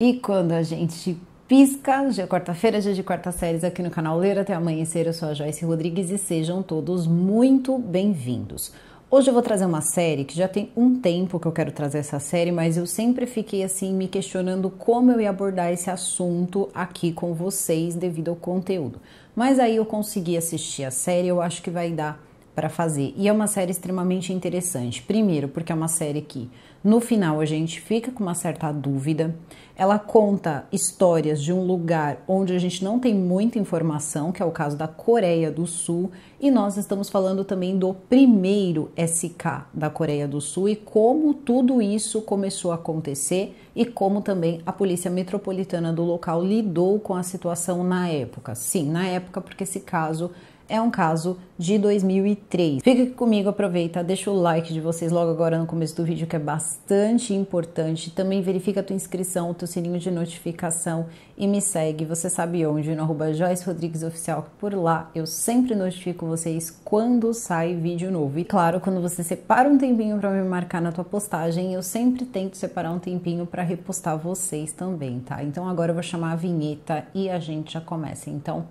E quando a gente pisca, já é quarta-feira, dia de quarta séries aqui no canal Ler até amanhecer. Eu sou a Joyce Rodrigues e sejam todos muito bem-vindos. Hoje eu vou trazer uma série que já tem um tempo que eu quero trazer essa série, mas eu sempre fiquei assim me questionando como eu ia abordar esse assunto aqui com vocês devido ao conteúdo. Mas aí eu consegui assistir a série, eu acho que vai dar para fazer. E é uma série extremamente interessante. Primeiro, porque é uma série que no final a gente fica com uma certa dúvida. Ela conta histórias de um lugar onde a gente não tem muita informação, que é o caso da Coreia do Sul, e nós estamos falando também do primeiro SK da Coreia do Sul e como tudo isso começou a acontecer e como também a polícia metropolitana do local lidou com a situação na época. Sim, na época, porque esse caso é um caso de 2003. Fica aqui comigo, aproveita, deixa o like de vocês logo agora no começo do vídeo que é bastante importante. Também verifica a tua inscrição, o teu sininho de notificação e me segue. Você sabe onde, no arroba Joyce Rodrigues Oficial, que por lá eu sempre notifico vocês quando sai vídeo novo. E claro, quando você separa um tempinho para me marcar na tua postagem, eu sempre tento separar um tempinho para repostar vocês também, tá? Então agora eu vou chamar a vinheta e a gente já começa. Então,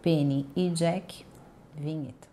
Penny e Jack Vinheta.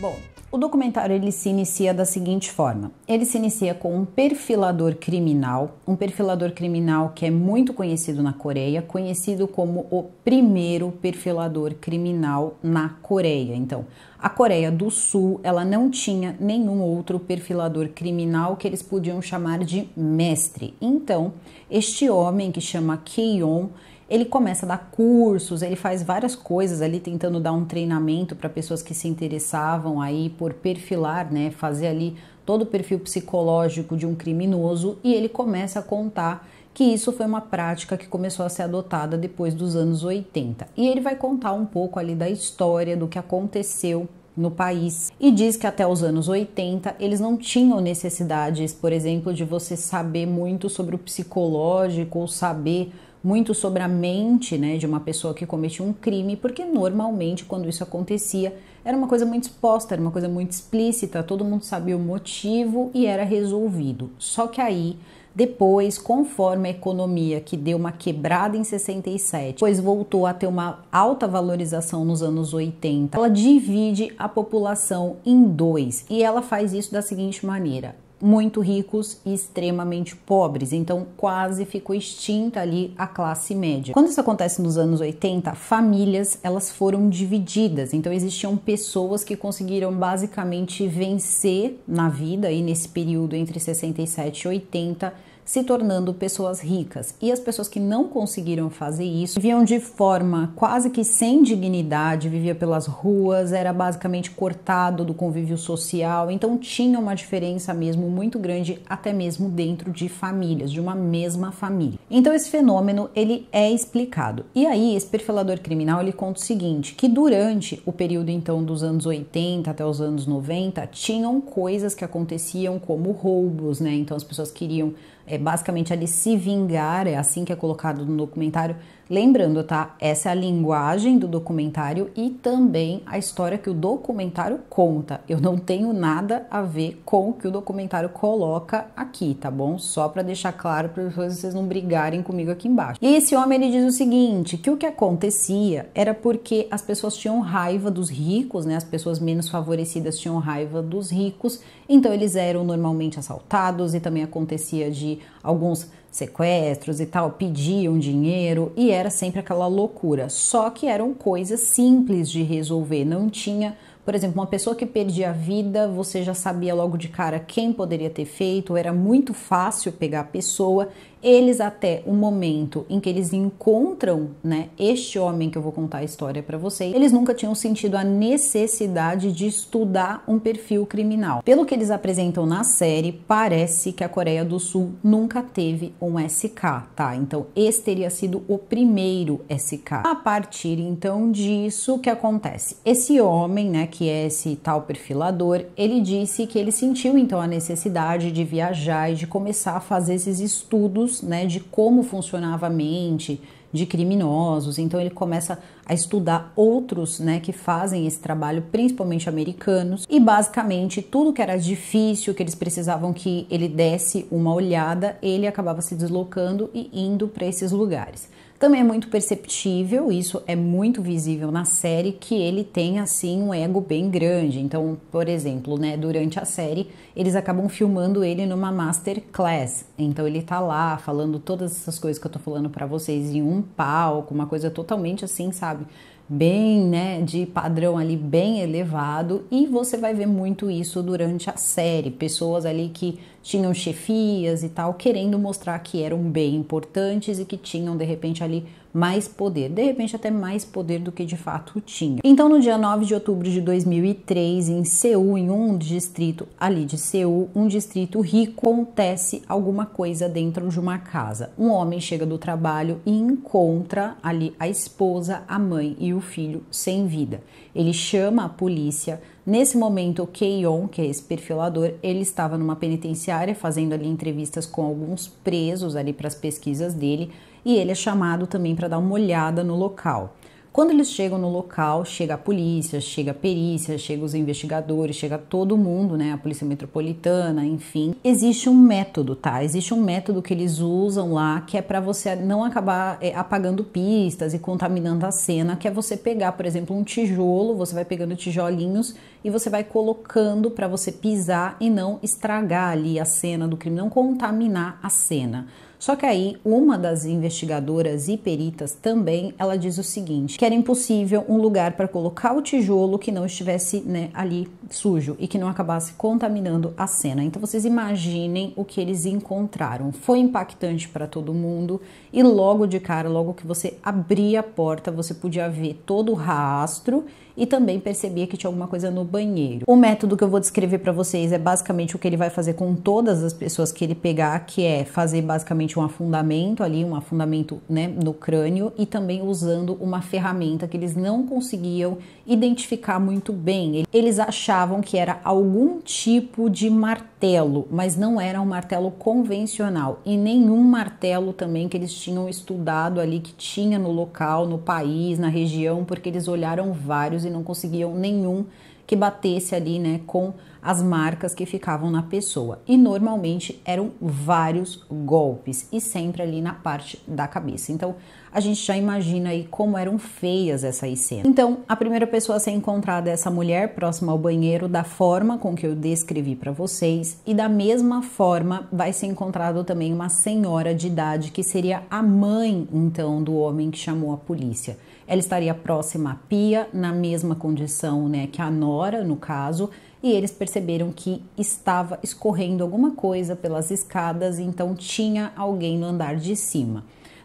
Bom, o documentário ele se inicia da seguinte forma. Ele se inicia com um perfilador criminal, um perfilador criminal que é muito conhecido na Coreia, conhecido como o primeiro perfilador criminal na Coreia. Então, a Coreia do Sul, ela não tinha nenhum outro perfilador criminal que eles podiam chamar de mestre. Então, este homem que chama Keon, ele começa a dar cursos, ele faz várias coisas ali tentando dar um treinamento para pessoas que se interessavam aí por perfilar, né, fazer ali todo o perfil psicológico de um criminoso e ele começa a contar que isso foi uma prática que começou a ser adotada depois dos anos 80. E ele vai contar um pouco ali da história do que aconteceu no país e diz que até os anos 80 eles não tinham necessidades, por exemplo, de você saber muito sobre o psicológico ou saber muito sobre a mente né, de uma pessoa que cometeu um crime, porque normalmente quando isso acontecia era uma coisa muito exposta, era uma coisa muito explícita, todo mundo sabia o motivo e era resolvido. Só que aí depois, conforme a economia que deu uma quebrada em 67, pois voltou a ter uma alta valorização nos anos 80, ela divide a população em dois e ela faz isso da seguinte maneira: muito ricos e extremamente pobres, então quase ficou extinta ali a classe média. Quando isso acontece nos anos 80, famílias elas foram divididas, então existiam pessoas que conseguiram basicamente vencer na vida aí nesse período entre 67 e 80 se tornando pessoas ricas. E as pessoas que não conseguiram fazer isso viviam de forma quase que sem dignidade, vivia pelas ruas, era basicamente cortado do convívio social, então tinha uma diferença mesmo muito grande até mesmo dentro de famílias, de uma mesma família. Então esse fenômeno ele é explicado. E aí esse perfilador criminal ele conta o seguinte, que durante o período então dos anos 80 até os anos 90 tinham coisas que aconteciam como roubos, né? Então as pessoas queriam é basicamente ali se vingar, é assim que é colocado no documentário, Lembrando, tá? Essa é a linguagem do documentário e também a história que o documentário conta. Eu não tenho nada a ver com o que o documentário coloca aqui, tá bom? Só para deixar claro para vocês não brigarem comigo aqui embaixo. E esse homem ele diz o seguinte, que o que acontecia era porque as pessoas tinham raiva dos ricos, né? As pessoas menos favorecidas tinham raiva dos ricos, então eles eram normalmente assaltados e também acontecia de alguns sequestros e tal, pediam dinheiro e era sempre aquela loucura. Só que eram coisas simples de resolver, não tinha por exemplo, uma pessoa que perdia a vida, você já sabia logo de cara quem poderia ter feito, era muito fácil pegar a pessoa eles até o momento em que eles encontram, né, este homem que eu vou contar a história para vocês, eles nunca tinham sentido a necessidade de estudar um perfil criminal. Pelo que eles apresentam na série, parece que a Coreia do Sul nunca teve um SK, tá? Então, esse teria sido o primeiro SK. A partir então disso, o que acontece? Esse homem, né, que é esse tal perfilador, ele disse que ele sentiu então a necessidade de viajar e de começar a fazer esses estudos estudos né, de como funcionava a mente de criminosos, então ele começa a estudar outros né, que fazem esse trabalho, principalmente americanos, e basicamente tudo que era difícil, que eles precisavam que ele desse uma olhada, ele acabava se deslocando e indo para esses lugares. Também é muito perceptível, isso é muito visível na série, que ele tem assim um ego bem grande. Então, por exemplo, né, durante a série, eles acabam filmando ele numa masterclass. Então ele tá lá falando todas essas coisas que eu tô falando para vocês em um palco, uma coisa totalmente assim, sabe? bem, né, de padrão ali bem elevado e você vai ver muito isso durante a série, pessoas ali que tinham chefias e tal, querendo mostrar que eram bem importantes e que tinham de repente ali mais poder, de repente até mais poder do que de fato tinham. Então, no dia 9 de outubro de 2003, em Seul, em um distrito ali de Seul, um distrito rico, acontece alguma coisa dentro de uma casa. Um homem chega do trabalho e encontra ali a esposa, a mãe e o filho sem vida. Ele chama a polícia, Nesse momento, o Keion, que é esse perfilador, ele estava numa penitenciária fazendo ali entrevistas com alguns presos ali para as pesquisas dele, e ele é chamado também para dar uma olhada no local. Quando eles chegam no local, chega a polícia, chega a perícia, chega os investigadores, chega todo mundo, né? A polícia metropolitana, enfim. Existe um método, tá? Existe um método que eles usam lá que é para você não acabar é, apagando pistas e contaminando a cena, que é você pegar, por exemplo, um tijolo, você vai pegando tijolinhos e você vai colocando para você pisar e não estragar ali a cena do crime, não contaminar a cena. Só que aí uma das investigadoras e peritas também, ela diz o seguinte, que era impossível um lugar para colocar o tijolo que não estivesse né, ali sujo e que não acabasse contaminando a cena. Então vocês imaginem o que eles encontraram. Foi impactante para todo mundo e logo de cara, logo que você abria a porta, você podia ver todo o rastro e também percebia que tinha alguma coisa no banheiro. O método que eu vou descrever para vocês é basicamente o que ele vai fazer com todas as pessoas que ele pegar, que é fazer basicamente um afundamento ali, um afundamento né, no crânio e também usando uma ferramenta que eles não conseguiam identificar muito bem. Eles achavam que era algum tipo de martelo martelo, mas não era um martelo convencional e nenhum martelo também que eles tinham estudado ali, que tinha no local, no país, na região, porque eles olharam vários e não conseguiam nenhum que batesse ali, né, com as marcas que ficavam na pessoa. E normalmente eram vários golpes e sempre ali na parte da cabeça. Então, a gente já imagina aí como eram feias essas cenas. Então, a primeira pessoa a ser encontrada é essa mulher próxima ao banheiro da forma com que eu descrevi para vocês e da mesma forma vai ser encontrado também uma senhora de idade que seria a mãe então do homem que chamou a polícia. Ela estaria próxima à pia, na mesma condição, né, que a nora no caso, e eles perceberam que estava escorrendo alguma coisa pelas escadas, então tinha alguém no andar de cima.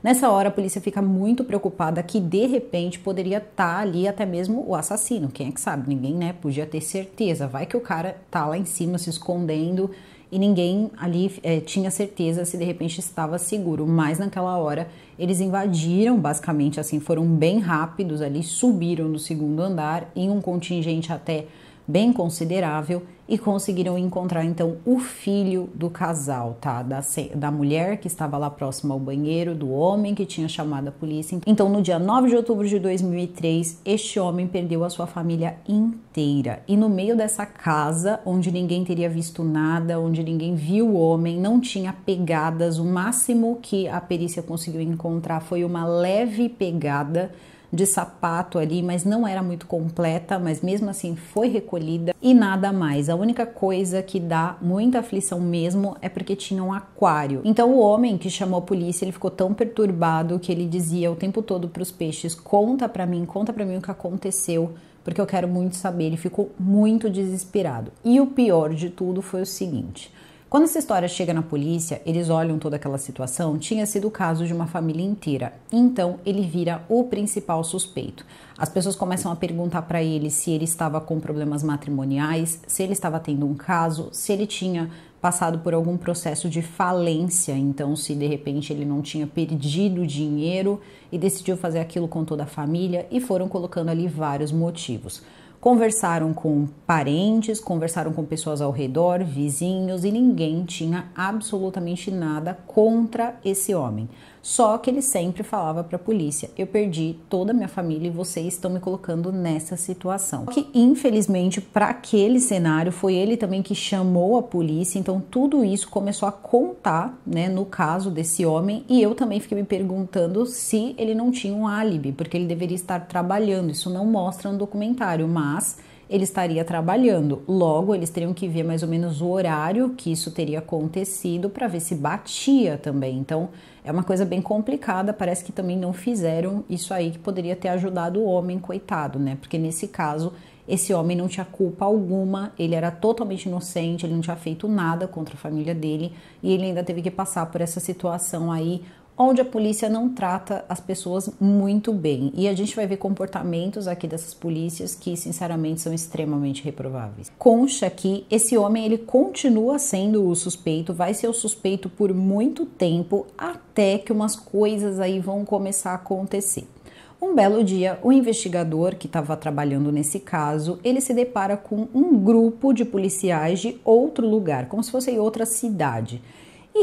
Nessa hora, a polícia fica muito preocupada que de repente poderia estar tá ali até mesmo o assassino. Quem é que sabe? Ninguém, né? Podia ter certeza. Vai que o cara tá lá em cima se escondendo e ninguém ali é, tinha certeza se de repente estava seguro. Mas naquela hora eles invadiram, basicamente assim, foram bem rápidos ali, subiram no segundo andar em um contingente até bem considerável e conseguiram encontrar então o filho do casal, tá? Da, da mulher que estava lá próxima ao banheiro, do homem que tinha chamado a polícia. Então, no dia 9 de outubro de 2003, este homem perdeu a sua família inteira. E no meio dessa casa, onde ninguém teria visto nada, onde ninguém viu o homem, não tinha pegadas, o máximo que a perícia conseguiu encontrar foi uma leve pegada de sapato ali, mas não era muito completa, mas mesmo assim foi recolhida e nada mais. A única coisa que dá muita aflição mesmo é porque tinha um aquário. Então o homem que chamou a polícia, ele ficou tão perturbado que ele dizia o tempo todo para os peixes: "Conta para mim, conta para mim o que aconteceu" porque eu quero muito saber. Ele ficou muito desesperado. E o pior de tudo foi o seguinte: quando essa história chega na polícia, eles olham toda aquela situação, tinha sido o caso de uma família inteira. Então, ele vira o principal suspeito. As pessoas começam a perguntar para ele se ele estava com problemas matrimoniais, se ele estava tendo um caso, se ele tinha passado por algum processo de falência, então se de repente ele não tinha perdido dinheiro e decidiu fazer aquilo com toda a família e foram colocando ali vários motivos. Conversaram com parentes, conversaram com pessoas ao redor, vizinhos e ninguém tinha absolutamente nada contra esse homem. Só que ele sempre falava para a polícia: eu perdi toda a minha família e vocês estão me colocando nessa situação. Que infelizmente para aquele cenário foi ele também que chamou a polícia, então tudo isso começou a contar, né, no caso desse homem. E eu também fiquei me perguntando se ele não tinha um álibi, porque ele deveria estar trabalhando. Isso não mostra no documentário, mas ele estaria trabalhando. Logo, eles teriam que ver mais ou menos o horário que isso teria acontecido para ver se batia também. Então, é uma coisa bem complicada, parece que também não fizeram isso aí que poderia ter ajudado o homem, coitado, né? Porque nesse caso, esse homem não tinha culpa alguma, ele era totalmente inocente, ele não tinha feito nada contra a família dele e ele ainda teve que passar por essa situação aí onde a polícia não trata as pessoas muito bem. E a gente vai ver comportamentos aqui dessas polícias que, sinceramente, são extremamente reprováveis. Concha que esse homem ele continua sendo o suspeito, vai ser o suspeito por muito tempo, até que umas coisas aí vão começar a acontecer. Um belo dia, o investigador que estava trabalhando nesse caso, ele se depara com um grupo de policiais de outro lugar, como se fosse outra cidade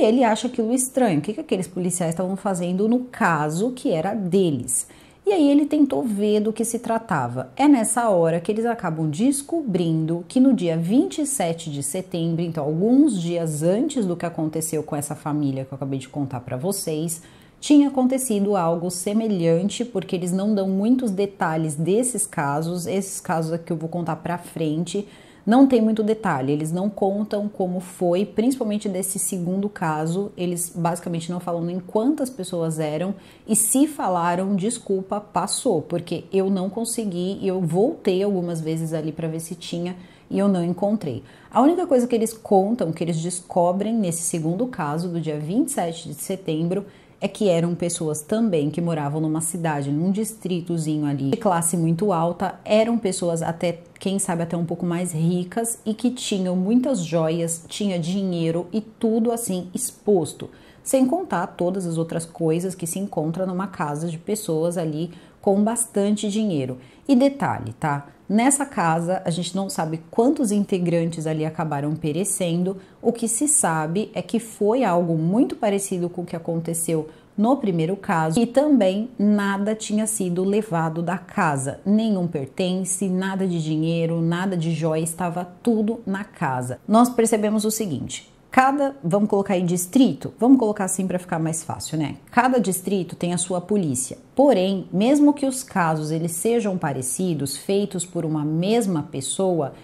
e ele acha aquilo estranho. O que, que aqueles policiais estavam fazendo no caso que era deles? E aí ele tentou ver do que se tratava. É nessa hora que eles acabam descobrindo que no dia 27 de setembro, então alguns dias antes do que aconteceu com essa família que eu acabei de contar para vocês, tinha acontecido algo semelhante, porque eles não dão muitos detalhes desses casos, esses casos aqui eu vou contar para frente, não tem muito detalhe, eles não contam como foi, principalmente desse segundo caso, eles basicamente não falam nem quantas pessoas eram e se falaram, desculpa, passou, porque eu não consegui e eu voltei algumas vezes ali para ver se tinha e eu não encontrei. A única coisa que eles contam, que eles descobrem nesse segundo caso do dia 27 de setembro, é que eram pessoas também que moravam numa cidade, num distritozinho ali de classe muito alta, eram pessoas até quem sabe até um pouco mais ricas e que tinham muitas joias, tinha dinheiro e tudo assim exposto, sem contar todas as outras coisas que se encontra numa casa de pessoas ali com bastante dinheiro. E detalhe, tá? Nessa casa, a gente não sabe quantos integrantes ali acabaram perecendo. O que se sabe é que foi algo muito parecido com o que aconteceu no primeiro caso, e também nada tinha sido levado da casa, nenhum pertence, nada de dinheiro, nada de joia, estava tudo na casa. Nós percebemos o seguinte: Cada, vamos colocar em distrito, vamos colocar assim para ficar mais fácil, né? Cada distrito tem a sua polícia. Porém, mesmo que os casos eles sejam parecidos, feitos por uma mesma pessoa,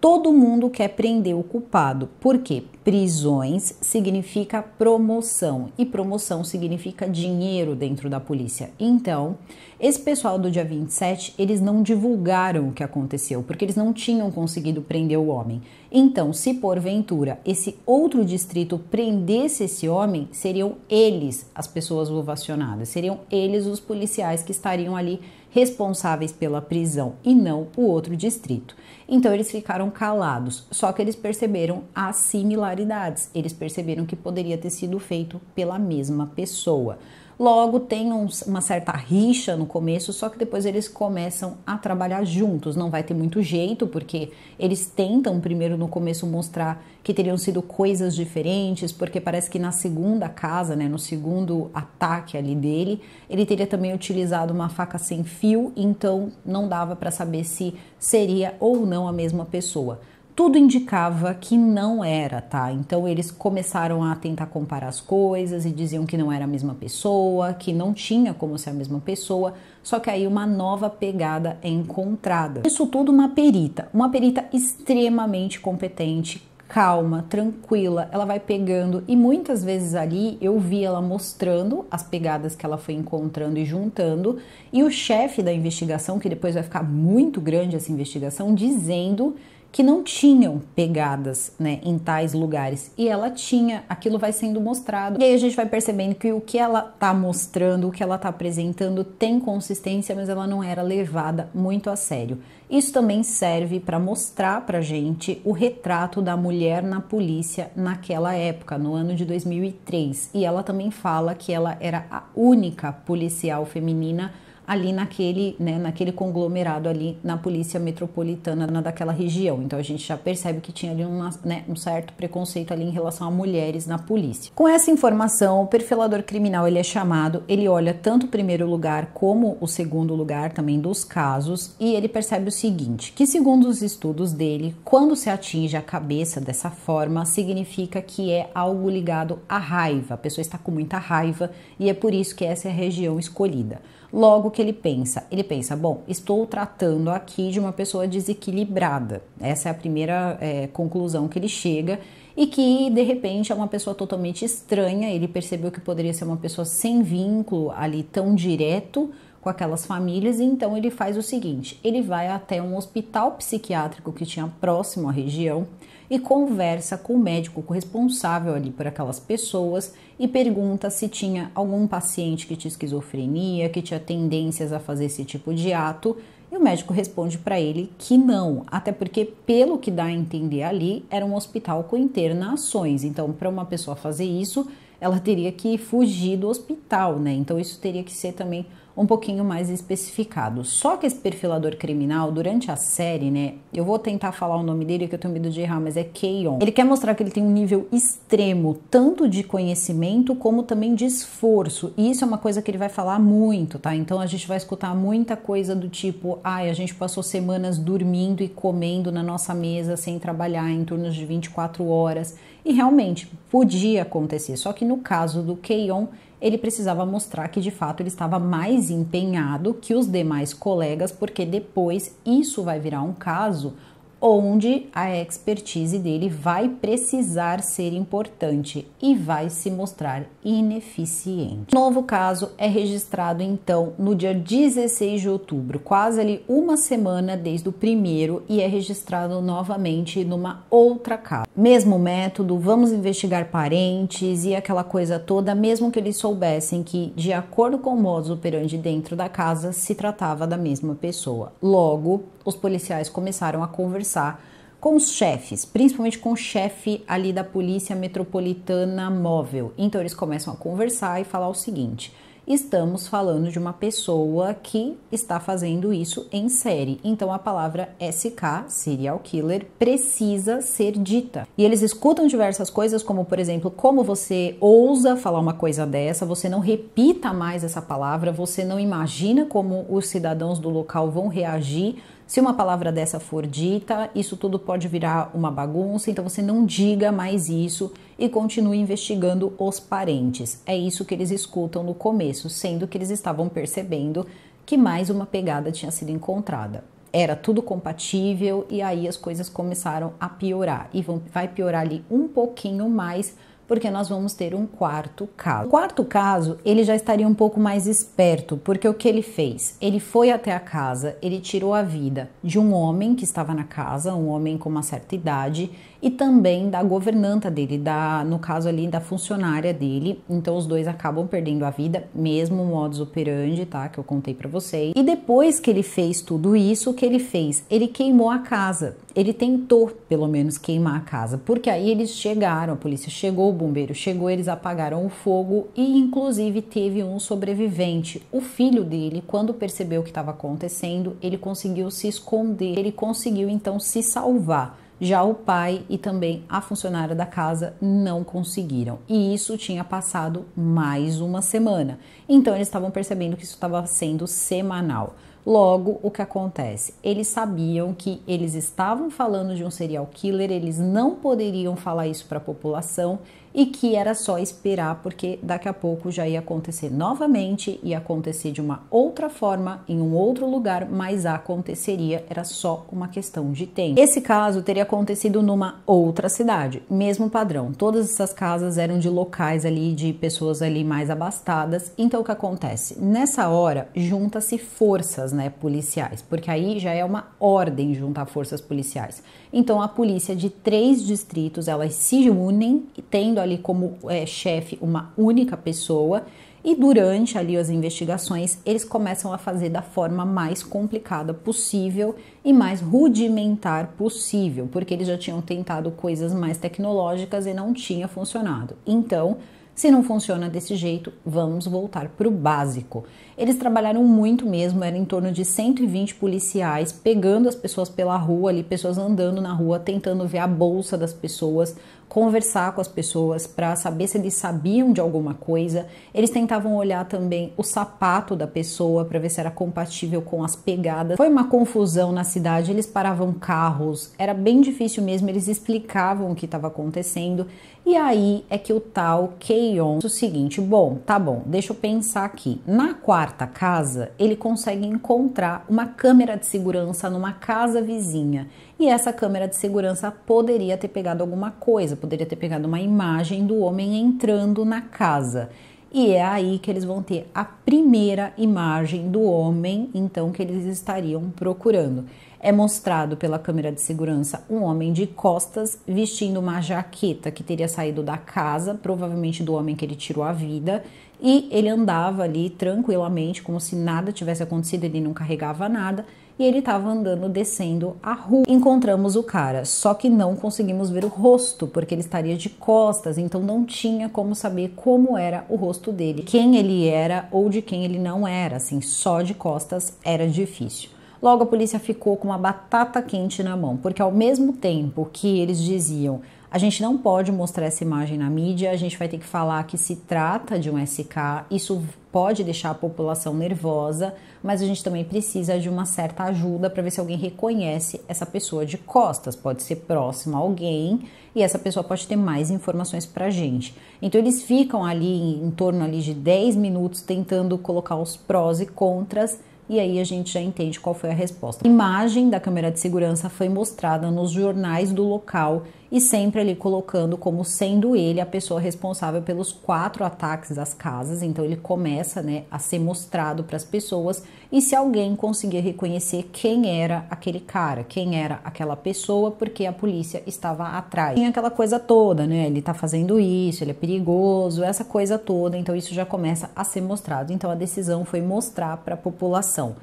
Todo mundo quer prender o culpado, porque prisões significa promoção e promoção significa dinheiro dentro da polícia. Então, esse pessoal do dia 27, eles não divulgaram o que aconteceu, porque eles não tinham conseguido prender o homem. Então, se porventura esse outro distrito prendesse esse homem, seriam eles as pessoas ovacionadas, seriam eles os policiais que estariam ali responsáveis pela prisão e não o outro distrito. Então eles ficaram calados, só que eles perceberam as similaridades, eles perceberam que poderia ter sido feito pela mesma pessoa. Logo, tem um, uma certa rixa no começo, só que depois eles começam a trabalhar juntos. Não vai ter muito jeito, porque eles tentam primeiro no começo mostrar que teriam sido coisas diferentes, porque parece que na segunda casa, né, no segundo ataque ali dele, ele teria também utilizado uma faca sem fio, então não dava para saber se seria ou não a mesma pessoa tudo indicava que não era, tá? Então eles começaram a tentar comparar as coisas e diziam que não era a mesma pessoa, que não tinha como ser a mesma pessoa, só que aí uma nova pegada é encontrada. Isso tudo uma perita, uma perita extremamente competente, calma, tranquila, ela vai pegando e muitas vezes ali eu vi ela mostrando as pegadas que ela foi encontrando e juntando e o chefe da investigação, que depois vai ficar muito grande essa investigação, dizendo que não tinham pegadas né, em tais lugares. E ela tinha, aquilo vai sendo mostrado. E aí a gente vai percebendo que o que ela tá mostrando, o que ela tá apresentando tem consistência, mas ela não era levada muito a sério. Isso também serve para mostrar pra gente o retrato da mulher na polícia naquela época, no ano de 2003. E ela também fala que ela era a única policial feminina ali naquele, né, naquele conglomerado ali na polícia metropolitana daquela região. Então a gente já percebe que tinha ali uma, né, um certo preconceito ali em relação a mulheres na polícia. Com essa informação, o perfilador criminal ele é chamado, ele olha tanto o primeiro lugar como o segundo lugar também dos casos e ele percebe o seguinte, que segundo os estudos dele, quando se atinge a cabeça dessa forma, significa que é algo ligado à raiva. A pessoa está com muita raiva e é por isso que essa é a região escolhida. Logo, o que ele pensa? Ele pensa: bom, estou tratando aqui de uma pessoa desequilibrada. Essa é a primeira é, conclusão que ele chega e que de repente é uma pessoa totalmente estranha. Ele percebeu que poderia ser uma pessoa sem vínculo ali tão direto com aquelas famílias, então ele faz o seguinte: ele vai até um hospital psiquiátrico que tinha próximo à região e conversa com o médico responsável ali por aquelas pessoas e pergunta se tinha algum paciente que tinha esquizofrenia, que tinha tendências a fazer esse tipo de ato, e o médico responde para ele que não, até porque, pelo que dá a entender ali, era um hospital com internações. Então, para uma pessoa fazer isso, ela teria que fugir do hospital, né? Então, isso teria que ser também um pouquinho mais especificado. Só que esse perfilador criminal, durante a série, né? Eu vou tentar falar o nome dele que eu tenho medo de errar, mas é Keon Ele quer mostrar que ele tem um nível extremo, tanto de conhecimento como também de esforço. E isso é uma coisa que ele vai falar muito, tá? Então a gente vai escutar muita coisa do tipo: ai, a gente passou semanas dormindo e comendo na nossa mesa sem trabalhar em turnos de 24 horas. E realmente podia acontecer, só que no caso do Keon ele precisava mostrar que de fato ele estava mais empenhado que os demais colegas, porque depois isso vai virar um caso onde a expertise dele vai precisar ser importante e vai se mostrar ineficiente. O novo caso é registrado então no dia 16 de outubro, quase ali uma semana desde o primeiro, e é registrado novamente numa outra casa. Mesmo método, vamos investigar parentes e aquela coisa toda, mesmo que eles soubessem que, de acordo com o modus operandi dentro da casa, se tratava da mesma pessoa. Logo, os policiais começaram a conversar conversar com os chefes, principalmente com o chefe ali da Polícia Metropolitana Móvel. Então eles começam a conversar e falar o seguinte: estamos falando de uma pessoa que está fazendo isso em série. Então a palavra SK, serial killer, precisa ser dita. E eles escutam diversas coisas, como por exemplo, como você ousa falar uma coisa dessa, você não repita mais essa palavra, você não imagina como os cidadãos do local vão reagir se uma palavra dessa for dita, isso tudo pode virar uma bagunça, então você não diga mais isso e continue investigando os parentes. É isso que eles escutam no começo, sendo que eles estavam percebendo que mais uma pegada tinha sido encontrada. Era tudo compatível e aí as coisas começaram a piorar e vão, vai piorar ali um pouquinho mais porque nós vamos ter um quarto caso. O quarto caso, ele já estaria um pouco mais esperto, porque o que ele fez? Ele foi até a casa, ele tirou a vida de um homem que estava na casa, um homem com uma certa idade, e também da governanta dele, da, no caso ali da funcionária dele. Então os dois acabam perdendo a vida, mesmo o modus operandi, tá? Que eu contei para vocês. E depois que ele fez tudo isso, o que ele fez? Ele queimou a casa. Ele tentou, pelo menos, queimar a casa, porque aí eles chegaram, a polícia chegou, o bombeiro chegou, eles apagaram o fogo e, inclusive, teve um sobrevivente. O filho dele, quando percebeu o que estava acontecendo, ele conseguiu se esconder, ele conseguiu então se salvar. Já o pai e também a funcionária da casa não conseguiram. E isso tinha passado mais uma semana. Então eles estavam percebendo que isso estava sendo semanal. Logo, o que acontece? Eles sabiam que eles estavam falando de um serial killer, eles não poderiam falar isso para a população e que era só esperar porque daqui a pouco já ia acontecer novamente, ia acontecer de uma outra forma, em um outro lugar, mas aconteceria, era só uma questão de tempo. Esse caso teria acontecido numa outra cidade, mesmo padrão. Todas essas casas eram de locais ali de pessoas ali mais abastadas. Então o que acontece? Nessa hora junta-se forças, né, policiais, porque aí já é uma ordem juntar forças policiais. Então a polícia de três distritos elas se unem, tendo ali como é, chefe uma única pessoa. E durante ali as investigações, eles começam a fazer da forma mais complicada possível e mais rudimentar possível, porque eles já tinham tentado coisas mais tecnológicas e não tinha funcionado. Então, se não funciona desse jeito, vamos voltar para o básico. Eles trabalharam muito mesmo, era em torno de 120 policiais pegando as pessoas pela rua ali, pessoas andando na rua, tentando ver a bolsa das pessoas, conversar com as pessoas para saber se eles sabiam de alguma coisa. Eles tentavam olhar também o sapato da pessoa para ver se era compatível com as pegadas. Foi uma confusão na cidade, eles paravam carros, era bem difícil mesmo, eles explicavam o que estava acontecendo. E aí é que o tal Keion disse o seguinte: "Bom, tá bom, deixa eu pensar aqui. Na quarta carta casa, ele consegue encontrar uma câmera de segurança numa casa vizinha. E essa câmera de segurança poderia ter pegado alguma coisa, poderia ter pegado uma imagem do homem entrando na casa. E é aí que eles vão ter a primeira imagem do homem, então, que eles estariam procurando. É mostrado pela câmera de segurança um homem de costas vestindo uma jaqueta que teria saído da casa, provavelmente do homem que ele tirou a vida, e ele andava ali tranquilamente, como se nada tivesse acontecido, ele não carregava nada e ele estava andando descendo a rua. Encontramos o cara, só que não conseguimos ver o rosto, porque ele estaria de costas, então não tinha como saber como era o rosto dele, quem ele era ou de quem ele não era, assim, só de costas era difícil. Logo a polícia ficou com uma batata quente na mão, porque ao mesmo tempo que eles diziam a gente não pode mostrar essa imagem na mídia, a gente vai ter que falar que se trata de um SK. Isso pode deixar a população nervosa, mas a gente também precisa de uma certa ajuda para ver se alguém reconhece essa pessoa de costas. Pode ser próximo a alguém e essa pessoa pode ter mais informações para a gente. Então eles ficam ali em torno ali de 10 minutos tentando colocar os prós e contras e aí a gente já entende qual foi a resposta. A imagem da câmera de segurança foi mostrada nos jornais do local e sempre ali colocando como sendo ele a pessoa responsável pelos quatro ataques às casas. Então ele começa né, a ser mostrado para as pessoas e se alguém conseguir reconhecer quem era aquele cara, quem era aquela pessoa, porque a polícia estava atrás. Tem aquela coisa toda, né? Ele tá fazendo isso, ele é perigoso, essa coisa toda. Então isso já começa a ser mostrado. Então a decisão foi mostrar para a população.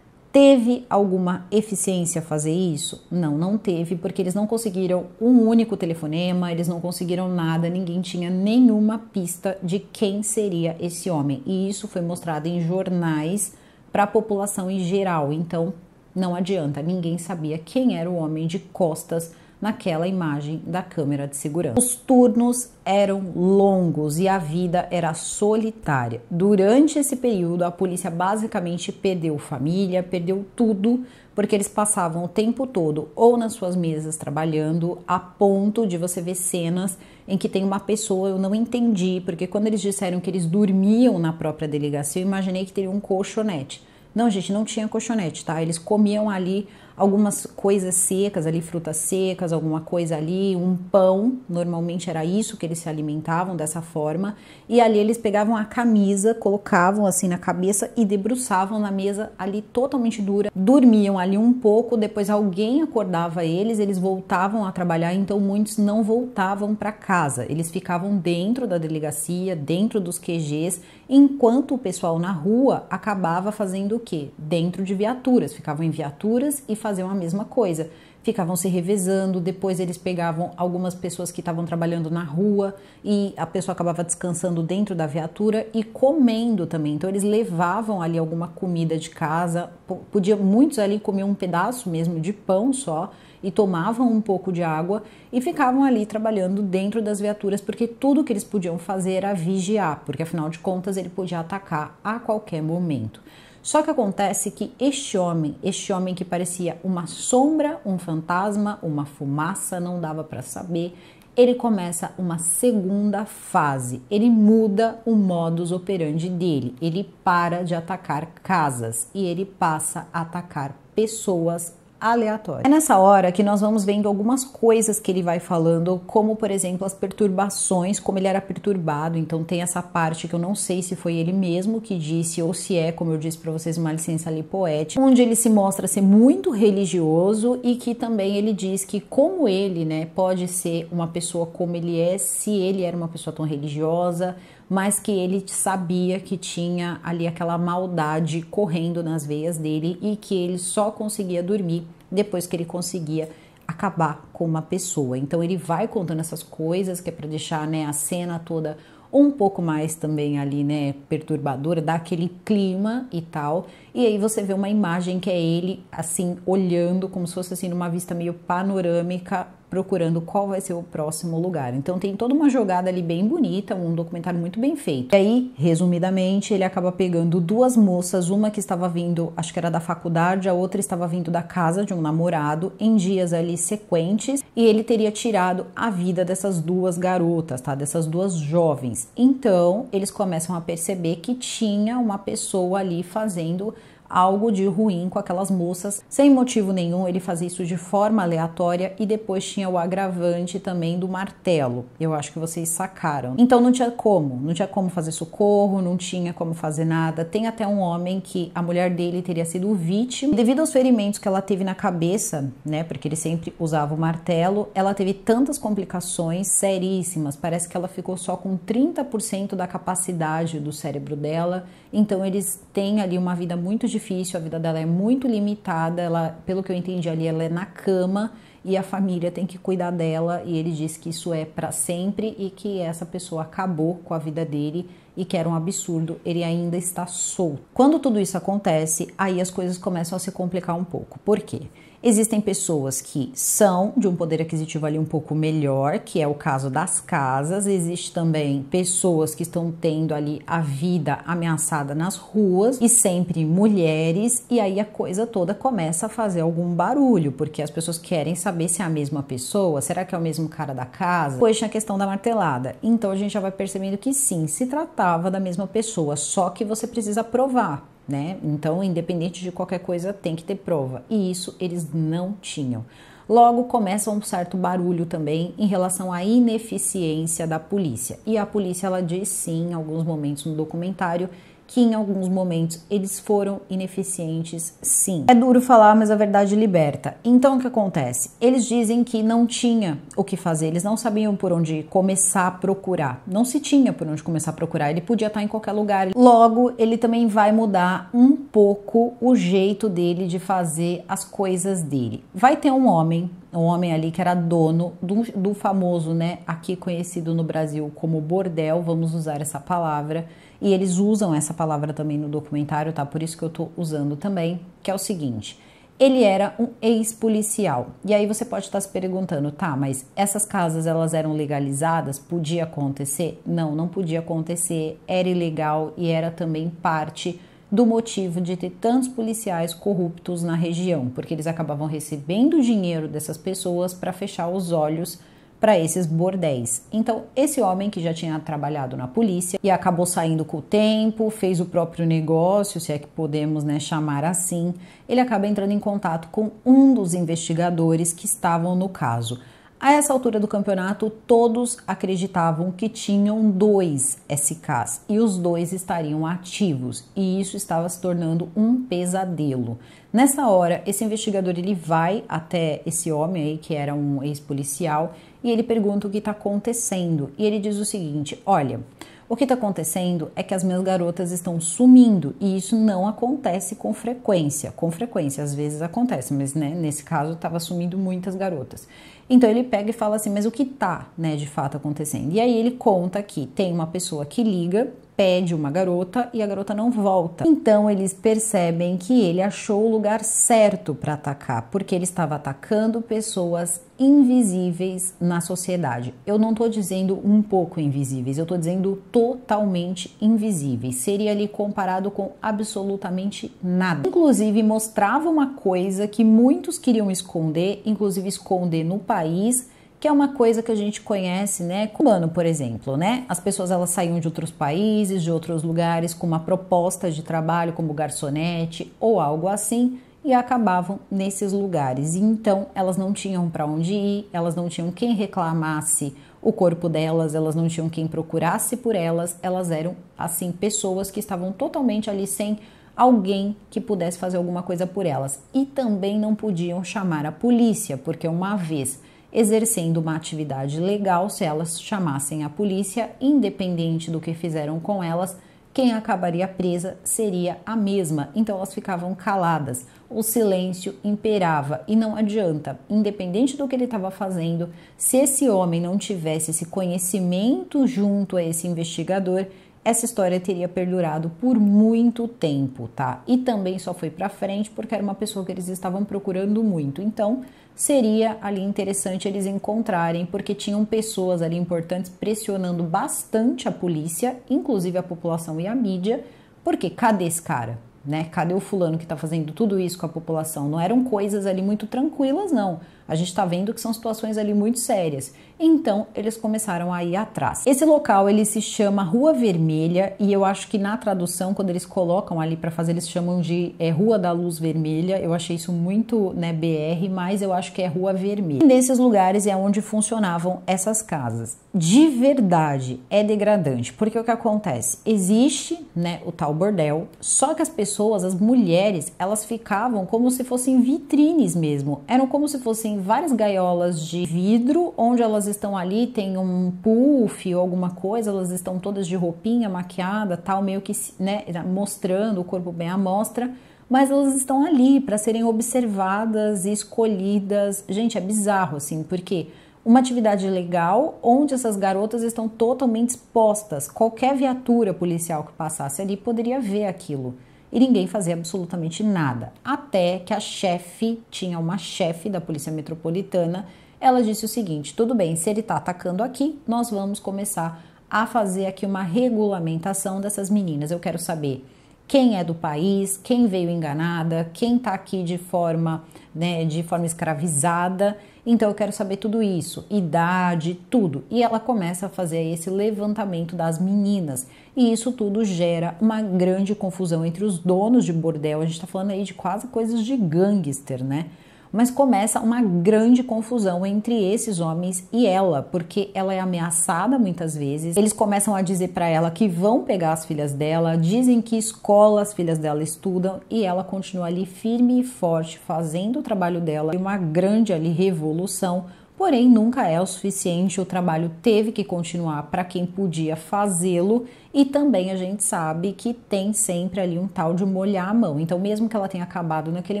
Teve alguma eficiência fazer isso? Não, não teve, porque eles não conseguiram um único telefonema, eles não conseguiram nada, ninguém tinha nenhuma pista de quem seria esse homem. E isso foi mostrado em jornais para a população em geral. Então, não adianta, ninguém sabia quem era o homem de costas naquela imagem da câmera de segurança. Os turnos eram longos e a vida era solitária. Durante esse período, a polícia basicamente perdeu família, perdeu tudo, porque eles passavam o tempo todo ou nas suas mesas trabalhando, a ponto de você ver cenas em que tem uma pessoa, eu não entendi, porque quando eles disseram que eles dormiam na própria delegacia, eu imaginei que teria um colchonete. Não, gente, não tinha colchonete, tá? Eles comiam ali algumas coisas secas ali, frutas secas, alguma coisa ali, um pão, normalmente era isso que eles se alimentavam dessa forma, e ali eles pegavam a camisa, colocavam assim na cabeça e debruçavam na mesa ali totalmente dura, dormiam ali um pouco, depois alguém acordava eles, eles voltavam a trabalhar, então muitos não voltavam para casa, eles ficavam dentro da delegacia, dentro dos QGs, enquanto o pessoal na rua acabava fazendo o quê? Dentro de viaturas, ficavam em viaturas e faziam a mesma coisa. Ficavam se revezando, depois eles pegavam algumas pessoas que estavam trabalhando na rua e a pessoa acabava descansando dentro da viatura e comendo também. Então eles levavam ali alguma comida de casa, podia muitos ali comer um pedaço mesmo de pão só e tomavam um pouco de água e ficavam ali trabalhando dentro das viaturas, porque tudo que eles podiam fazer era vigiar, porque afinal de contas ele podia atacar a qualquer momento. Só que acontece que este homem, este homem que parecia uma sombra, um fantasma, uma fumaça, não dava para saber, ele começa uma segunda fase. Ele muda o modus operandi dele. Ele para de atacar casas e ele passa a atacar pessoas aleatória. É nessa hora que nós vamos vendo algumas coisas que ele vai falando, como por exemplo as perturbações, como ele era perturbado. Então tem essa parte que eu não sei se foi ele mesmo que disse ou se é, como eu disse para vocês, uma licença ali poética, onde ele se mostra ser muito religioso e que também ele diz que como ele, né, pode ser uma pessoa como ele é, se ele era uma pessoa tão religiosa, mas que ele sabia que tinha ali aquela maldade correndo nas veias dele e que ele só conseguia dormir depois que ele conseguia acabar com uma pessoa. Então ele vai contando essas coisas que é para deixar, né, a cena toda um pouco mais também ali, né, perturbadora, dá aquele clima e tal. E aí você vê uma imagem que é ele assim olhando como se fosse assim numa vista meio panorâmica procurando qual vai ser o próximo lugar. Então tem toda uma jogada ali bem bonita, um documentário muito bem feito. E aí, resumidamente, ele acaba pegando duas moças, uma que estava vindo, acho que era da faculdade, a outra estava vindo da casa de um namorado em dias ali sequentes, e ele teria tirado a vida dessas duas garotas, tá? Dessas duas jovens. Então, eles começam a perceber que tinha uma pessoa ali fazendo algo de ruim com aquelas moças. Sem motivo nenhum, ele fazia isso de forma aleatória e depois tinha o agravante também do martelo. Eu acho que vocês sacaram. Então não tinha como, não tinha como fazer socorro, não tinha como fazer nada. Tem até um homem que a mulher dele teria sido vítima. Devido aos ferimentos que ela teve na cabeça, né, porque ele sempre usava o martelo, ela teve tantas complicações seríssimas. Parece que ela ficou só com 30% da capacidade do cérebro dela. Então eles têm ali uma vida muito difícil, a vida dela é muito limitada, ela, pelo que eu entendi ali, ela é na cama e a família tem que cuidar dela e ele diz que isso é para sempre e que essa pessoa acabou com a vida dele e que era um absurdo, ele ainda está solto. Quando tudo isso acontece, aí as coisas começam a se complicar um pouco. Por quê? Existem pessoas que são de um poder aquisitivo ali um pouco melhor, que é o caso das casas. Existe também pessoas que estão tendo ali a vida ameaçada nas ruas e sempre mulheres, e aí a coisa toda começa a fazer algum barulho, porque as pessoas querem saber se é a mesma pessoa, será que é o mesmo cara da casa? Pois tinha a questão da martelada. Então a gente já vai percebendo que sim, se tratava da mesma pessoa, só que você precisa provar né? Então, independente de qualquer coisa, tem que ter prova. E isso eles não tinham. Logo começa um certo barulho também em relação à ineficiência da polícia. E a polícia ela diz sim, em alguns momentos no documentário, que em alguns momentos eles foram ineficientes, sim. É duro falar, mas a verdade liberta. Então o que acontece? Eles dizem que não tinha o que fazer, eles não sabiam por onde começar a procurar. Não se tinha por onde começar a procurar, ele podia estar em qualquer lugar. Logo, ele também vai mudar um pouco o jeito dele de fazer as coisas dele. Vai ter um homem um homem ali que era dono do, do, famoso, né, aqui conhecido no Brasil como bordel, vamos usar essa palavra, e eles usam essa palavra também no documentário, tá? Por isso que eu tô usando também, que é o seguinte: ele era um ex-policial. E aí você pode estar tá se perguntando, tá, mas essas casas elas eram legalizadas? Podia acontecer? Não, não podia acontecer, era ilegal e era também parte do motivo de ter tantos policiais corruptos na região, porque eles acabavam recebendo dinheiro dessas pessoas para fechar os olhos para esses bordéis. Então, esse homem que já tinha trabalhado na polícia e acabou saindo com o tempo, fez o próprio negócio, se é que podemos né, chamar assim, ele acaba entrando em contato com um dos investigadores que estavam no caso. A essa altura do campeonato, todos acreditavam que tinham dois SKs e os dois estariam ativos, e isso estava se tornando um pesadelo. Nessa hora, esse investigador ele vai até esse homem aí que era um ex-policial e ele pergunta o que está acontecendo. E ele diz o seguinte: "Olha, o que está acontecendo é que as minhas garotas estão sumindo e isso não acontece com frequência. Com frequência, às vezes acontece, mas né, nesse caso estava sumindo muitas garotas. Então ele pega e fala assim: mas o que está né, de fato acontecendo? E aí ele conta que tem uma pessoa que liga pede uma garota e a garota não volta. Então eles percebem que ele achou o lugar certo para atacar, porque ele estava atacando pessoas invisíveis na sociedade. Eu não estou dizendo um pouco invisíveis, eu estou dizendo totalmente invisíveis. Seria ali comparado com absolutamente nada. Inclusive mostrava uma coisa que muitos queriam esconder, inclusive esconder no país que é uma coisa que a gente conhece, né? Cubano, por exemplo, né? As pessoas elas saíam de outros países, de outros lugares com uma proposta de trabalho como garçonete ou algo assim e acabavam nesses lugares. E então elas não tinham para onde ir, elas não tinham quem reclamasse o corpo delas, elas não tinham quem procurasse por elas, elas eram assim pessoas que estavam totalmente ali sem alguém que pudesse fazer alguma coisa por elas. E também não podiam chamar a polícia, porque uma vez exercendo uma atividade legal se elas chamassem a polícia, independente do que fizeram com elas, quem acabaria presa seria a mesma. Então elas ficavam caladas. O silêncio imperava e não adianta, independente do que ele estava fazendo, se esse homem não tivesse esse conhecimento junto a esse investigador, essa história teria perdurado por muito tempo, tá? E também só foi para frente porque era uma pessoa que eles estavam procurando muito. Então, seria ali interessante eles encontrarem, porque tinham pessoas ali importantes pressionando bastante a polícia, inclusive a população e a mídia, porque cadê esse cara? Né? Cadê o fulano que está fazendo tudo isso com a população? Não eram coisas ali muito tranquilas, não. A gente está vendo que são situações ali muito sérias. Então eles começaram a ir atrás. Esse local ele se chama Rua Vermelha e eu acho que na tradução quando eles colocam ali para fazer eles chamam de é, Rua da Luz Vermelha. Eu achei isso muito né BR, mas eu acho que é Rua Vermelha. E nesses lugares é onde funcionavam essas casas. De verdade é degradante porque o que acontece existe né o tal bordel, só que as pessoas, as mulheres, elas ficavam como se fossem vitrines mesmo. Eram como se fossem várias gaiolas de vidro onde elas elas estão ali, tem um puff ou alguma coisa, elas estão todas de roupinha, maquiada, tal, meio que né, mostrando o corpo bem à mostra, mas elas estão ali para serem observadas e escolhidas. Gente, é bizarro assim, porque uma atividade legal onde essas garotas estão totalmente expostas. Qualquer viatura policial que passasse ali poderia ver aquilo. E ninguém fazia absolutamente nada. Até que a chefe, tinha uma chefe da Polícia Metropolitana ela disse o seguinte: tudo bem, se ele está atacando aqui, nós vamos começar a fazer aqui uma regulamentação dessas meninas. Eu quero saber quem é do país, quem veio enganada, quem está aqui de forma, né, de forma escravizada. Então eu quero saber tudo isso, idade, tudo. E ela começa a fazer esse levantamento das meninas. E isso tudo gera uma grande confusão entre os donos de bordel. A gente está falando aí de quase coisas de gangster, né? mas começa uma grande confusão entre esses homens e ela, porque ela é ameaçada muitas vezes. Eles começam a dizer para ela que vão pegar as filhas dela, dizem que escola as filhas dela estudam e ela continua ali firme e forte, fazendo o trabalho dela e uma grande ali revolução. Porém, nunca é o suficiente, o trabalho teve que continuar para quem podia fazê-lo, e também a gente sabe que tem sempre ali um tal de molhar a mão. Então, mesmo que ela tenha acabado naquele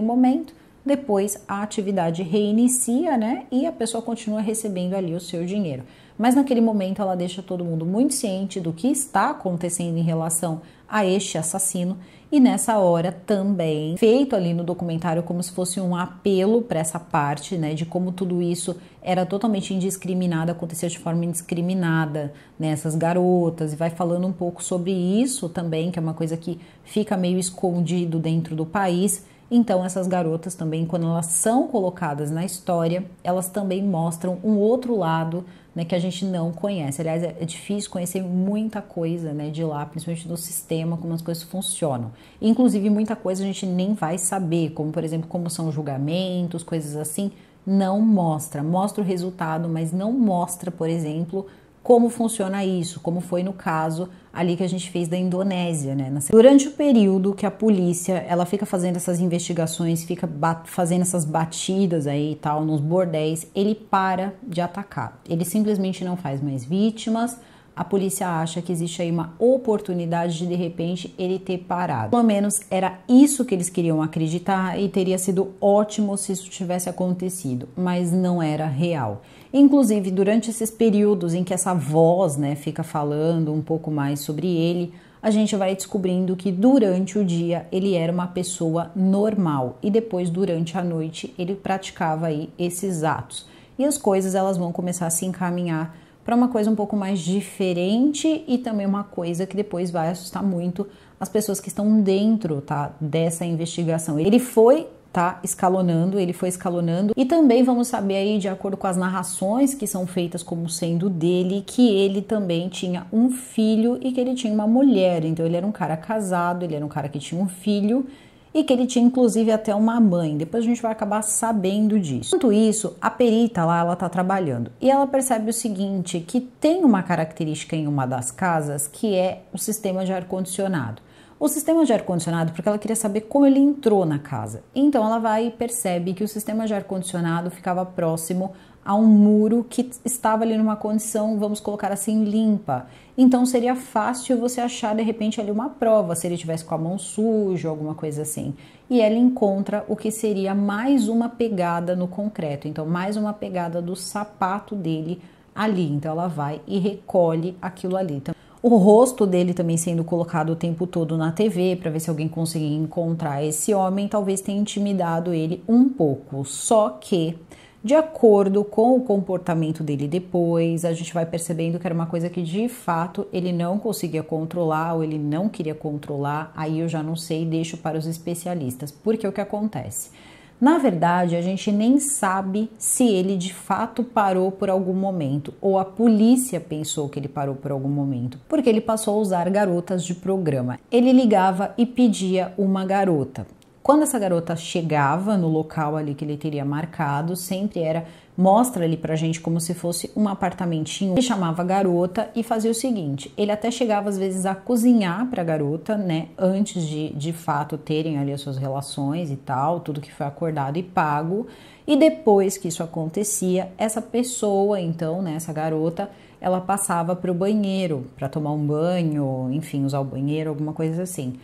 momento, depois a atividade reinicia, né? E a pessoa continua recebendo ali o seu dinheiro. Mas naquele momento ela deixa todo mundo muito ciente do que está acontecendo em relação a este assassino e nessa hora também feito ali no documentário como se fosse um apelo para essa parte, né, de como tudo isso era totalmente indiscriminado, acontecia de forma indiscriminada nessas né, garotas e vai falando um pouco sobre isso também, que é uma coisa que fica meio escondido dentro do país então, essas garotas também, quando elas são colocadas na história, elas também mostram um outro lado né, que a gente não conhece. Aliás, é, é difícil conhecer muita coisa né, de lá, principalmente do sistema, como as coisas funcionam. Inclusive, muita coisa a gente nem vai saber, como, por exemplo, como são julgamentos, coisas assim. Não mostra. Mostra o resultado, mas não mostra, por exemplo, como funciona isso, como foi no caso ali que a gente fez da Indonésia, né? Durante o período que a polícia, ela fica fazendo essas investigações, fica fazendo essas batidas aí e tal nos bordéis, ele para de atacar. Ele simplesmente não faz mais vítimas. A polícia acha que existe aí uma oportunidade de de repente ele ter parado. Pelo menos era isso que eles queriam acreditar e teria sido ótimo se isso tivesse acontecido, mas não era real. Inclusive, durante esses períodos em que essa voz né, fica falando um pouco mais sobre ele, a gente vai descobrindo que durante o dia ele era uma pessoa normal e depois durante a noite ele praticava aí esses atos. E as coisas elas vão começar a se encaminhar para uma coisa um pouco mais diferente e também uma coisa que depois vai assustar muito as pessoas que estão dentro, tá, dessa investigação. Ele foi tá escalonando, ele foi escalonando. E também vamos saber aí, de acordo com as narrações que são feitas como sendo dele, que ele também tinha um filho e que ele tinha uma mulher. Então ele era um cara casado, ele era um cara que tinha um filho e que ele tinha inclusive até uma mãe. Depois a gente vai acabar sabendo disso. Enquanto isso, a perita lá, ela tá trabalhando e ela percebe o seguinte, que tem uma característica em uma das casas que é o sistema de ar condicionado o sistema de ar-condicionado porque ela queria saber como ele entrou na casa. Então ela vai e percebe que o sistema de ar-condicionado ficava próximo a um muro que estava ali numa condição, vamos colocar assim, limpa. Então seria fácil você achar de repente ali uma prova, se ele tivesse com a mão suja, alguma coisa assim. E ela encontra o que seria mais uma pegada no concreto, então mais uma pegada do sapato dele ali. Então ela vai e recolhe aquilo ali. Então, o rosto dele também sendo colocado o tempo todo na TV para ver se alguém conseguia encontrar esse homem, talvez tenha intimidado ele um pouco. Só que de acordo com o comportamento dele depois, a gente vai percebendo que era uma coisa que de fato ele não conseguia controlar ou ele não queria controlar. Aí eu já não sei, deixo para os especialistas. Porque o que acontece? Na verdade, a gente nem sabe se ele de fato parou por algum momento ou a polícia pensou que ele parou por algum momento, porque ele passou a usar garotas de programa. Ele ligava e pedia uma garota. Quando essa garota chegava no local ali que ele teria marcado, sempre era mostra ali pra gente como se fosse um apartamentinho. Ele chamava a garota e fazia o seguinte: ele até chegava às vezes a cozinhar pra garota, né? Antes de de fato terem ali as suas relações e tal, tudo que foi acordado e pago. E depois que isso acontecia, essa pessoa, então, né, essa garota, ela passava pro banheiro para tomar um banho, enfim, usar o banheiro, alguma coisa assim.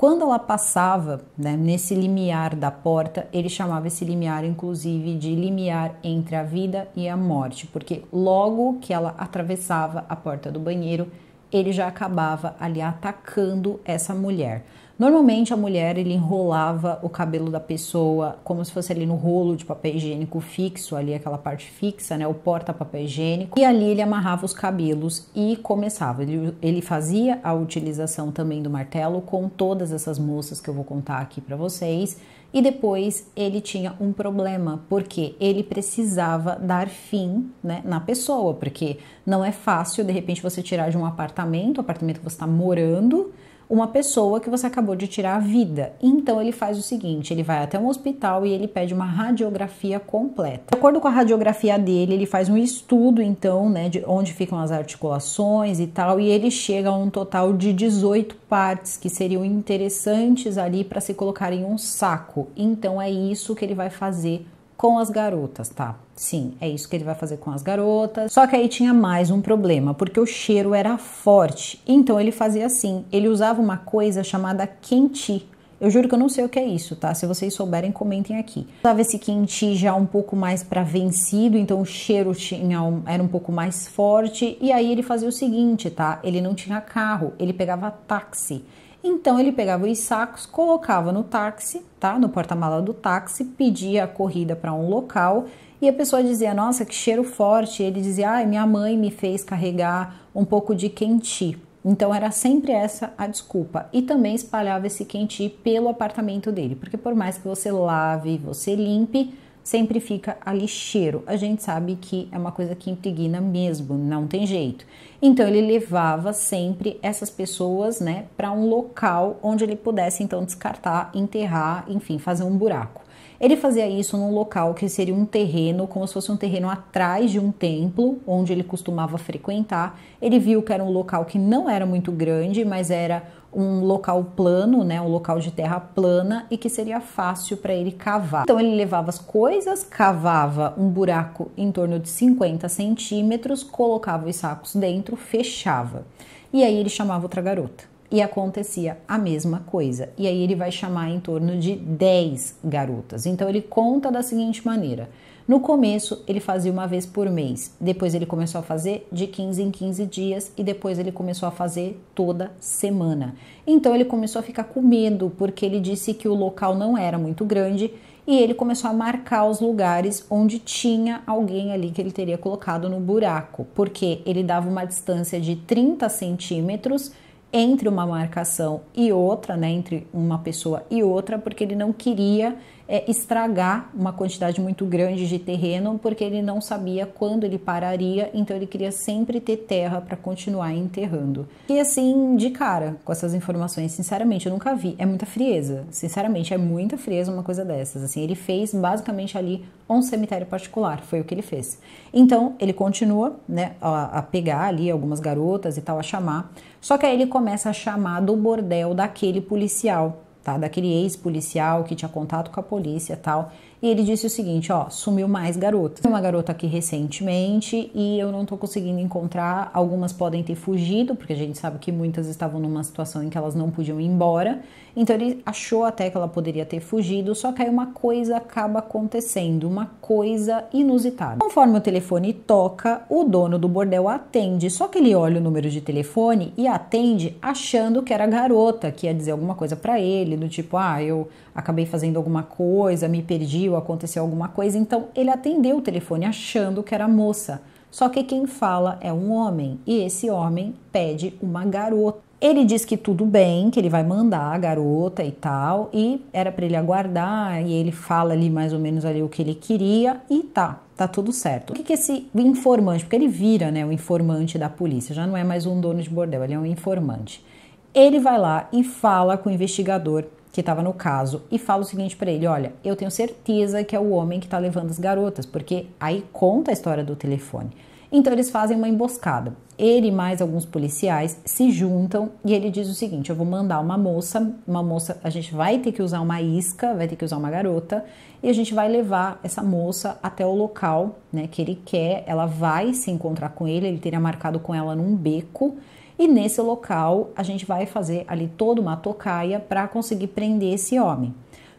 Quando ela passava né, nesse limiar da porta, ele chamava esse limiar, inclusive, de limiar entre a vida e a morte, porque logo que ela atravessava a porta do banheiro, ele já acabava ali atacando essa mulher. Normalmente a mulher ele enrolava o cabelo da pessoa como se fosse ali no rolo de papel higiênico fixo, ali aquela parte fixa, né, o porta papel higiênico, e ali ele amarrava os cabelos e começava. Ele, ele fazia a utilização também do martelo com todas essas moças que eu vou contar aqui para vocês. E depois ele tinha um problema, porque ele precisava dar fim né, na pessoa, porque não é fácil de repente você tirar de um apartamento, apartamento que você está morando, uma pessoa que você acabou de tirar a vida. Então ele faz o seguinte: ele vai até um hospital e ele pede uma radiografia completa. De acordo com a radiografia dele, ele faz um estudo, então, né, de onde ficam as articulações e tal, e ele chega a um total de 18 partes que seriam interessantes ali para se colocar em um saco. Então é isso que ele vai fazer com as garotas, tá? Sim, é isso que ele vai fazer com as garotas. Só que aí tinha mais um problema, porque o cheiro era forte. Então ele fazia assim, ele usava uma coisa chamada quenti. Eu juro que eu não sei o que é isso, tá? Se vocês souberem, comentem aqui. Usava esse quenti já um pouco mais para vencido, então o cheiro tinha um, era um pouco mais forte. E aí ele fazia o seguinte, tá? Ele não tinha carro, ele pegava táxi. Então ele pegava os sacos, colocava no táxi, tá? No porta-mala do táxi, pedia a corrida para um local e a pessoa dizia: "Nossa, que cheiro forte". Ele dizia: "Ai, ah, minha mãe me fez carregar um pouco de quenti". Então era sempre essa a desculpa. E também espalhava esse quenti pelo apartamento dele, porque por mais que você lave, você limpe, sempre fica ali cheiro. A gente sabe que é uma coisa que impregna mesmo, não tem jeito. Então ele levava sempre essas pessoas, né, para um local onde ele pudesse então descartar, enterrar, enfim, fazer um buraco. Ele fazia isso num local que seria um terreno, como se fosse um terreno atrás de um templo, onde ele costumava frequentar. Ele viu que era um local que não era muito grande, mas era um local plano, né, um local de terra plana e que seria fácil para ele cavar. Então ele levava as coisas, cavava um buraco em torno de 50 centímetros, colocava os sacos dentro, fechava. E aí ele chamava outra garota. E acontecia a mesma coisa. E aí ele vai chamar em torno de 10 garotas. Então ele conta da seguinte maneira: no começo, ele fazia uma vez por mês, depois ele começou a fazer de 15 em 15 dias e depois ele começou a fazer toda semana. Então ele começou a ficar com medo porque ele disse que o local não era muito grande e ele começou a marcar os lugares onde tinha alguém ali que ele teria colocado no buraco, porque ele dava uma distância de 30 centímetros entre uma marcação e outra, né, entre uma pessoa e outra, porque ele não queria é, estragar uma quantidade muito grande de terreno, porque ele não sabia quando ele pararia, então ele queria sempre ter terra para continuar enterrando. E assim, de cara com essas informações, sinceramente, eu nunca vi. É muita frieza, sinceramente, é muita frieza uma coisa dessas. Assim, ele fez basicamente ali um cemitério particular, foi o que ele fez. Então ele continua, né, a, a pegar ali algumas garotas e tal, a chamar. Só que aí ele começa a chamar do bordel daquele policial tá? Daquele ex-policial que tinha contato com a polícia e tal. E ele disse o seguinte, ó, sumiu mais garotas. tem Uma garota aqui recentemente e eu não tô conseguindo encontrar. Algumas podem ter fugido, porque a gente sabe que muitas estavam numa situação em que elas não podiam ir embora. Então ele achou até que ela poderia ter fugido, só que aí uma coisa acaba acontecendo, uma coisa inusitada. Conforme o telefone toca, o dono do bordel atende, só que ele olha o número de telefone e atende achando que era a garota que ia dizer alguma coisa para ele, do tipo, ah, eu acabei fazendo alguma coisa, me perdi ou aconteceu alguma coisa. Então ele atendeu o telefone achando que era a moça. Só que quem fala é um homem e esse homem pede uma garota. Ele diz que tudo bem, que ele vai mandar a garota e tal, e era para ele aguardar, e ele fala ali mais ou menos ali o que ele queria e tá, tá tudo certo. O que que esse informante, porque ele vira, né, o informante da polícia, já não é mais um dono de bordel, ele é um informante. Ele vai lá e fala com o investigador que estava no caso e fala o seguinte para ele: "Olha, eu tenho certeza que é o homem que tá levando as garotas", porque aí conta a história do telefone. Então eles fazem uma emboscada. Ele e mais alguns policiais se juntam e ele diz o seguinte: eu vou mandar uma moça, uma moça, a gente vai ter que usar uma isca, vai ter que usar uma garota, e a gente vai levar essa moça até o local né, que ele quer. Ela vai se encontrar com ele, ele teria marcado com ela num beco. E nesse local a gente vai fazer ali toda uma tocaia para conseguir prender esse homem.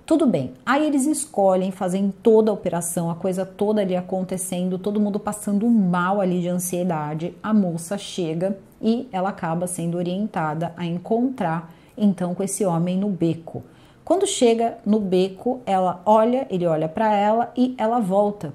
Tudo bem. Aí eles escolhem, fazem toda a operação, a coisa toda ali acontecendo, todo mundo passando mal ali de ansiedade. A moça chega e ela acaba sendo orientada a encontrar então com esse homem no beco. Quando chega no beco, ela olha, ele olha para ela e ela volta.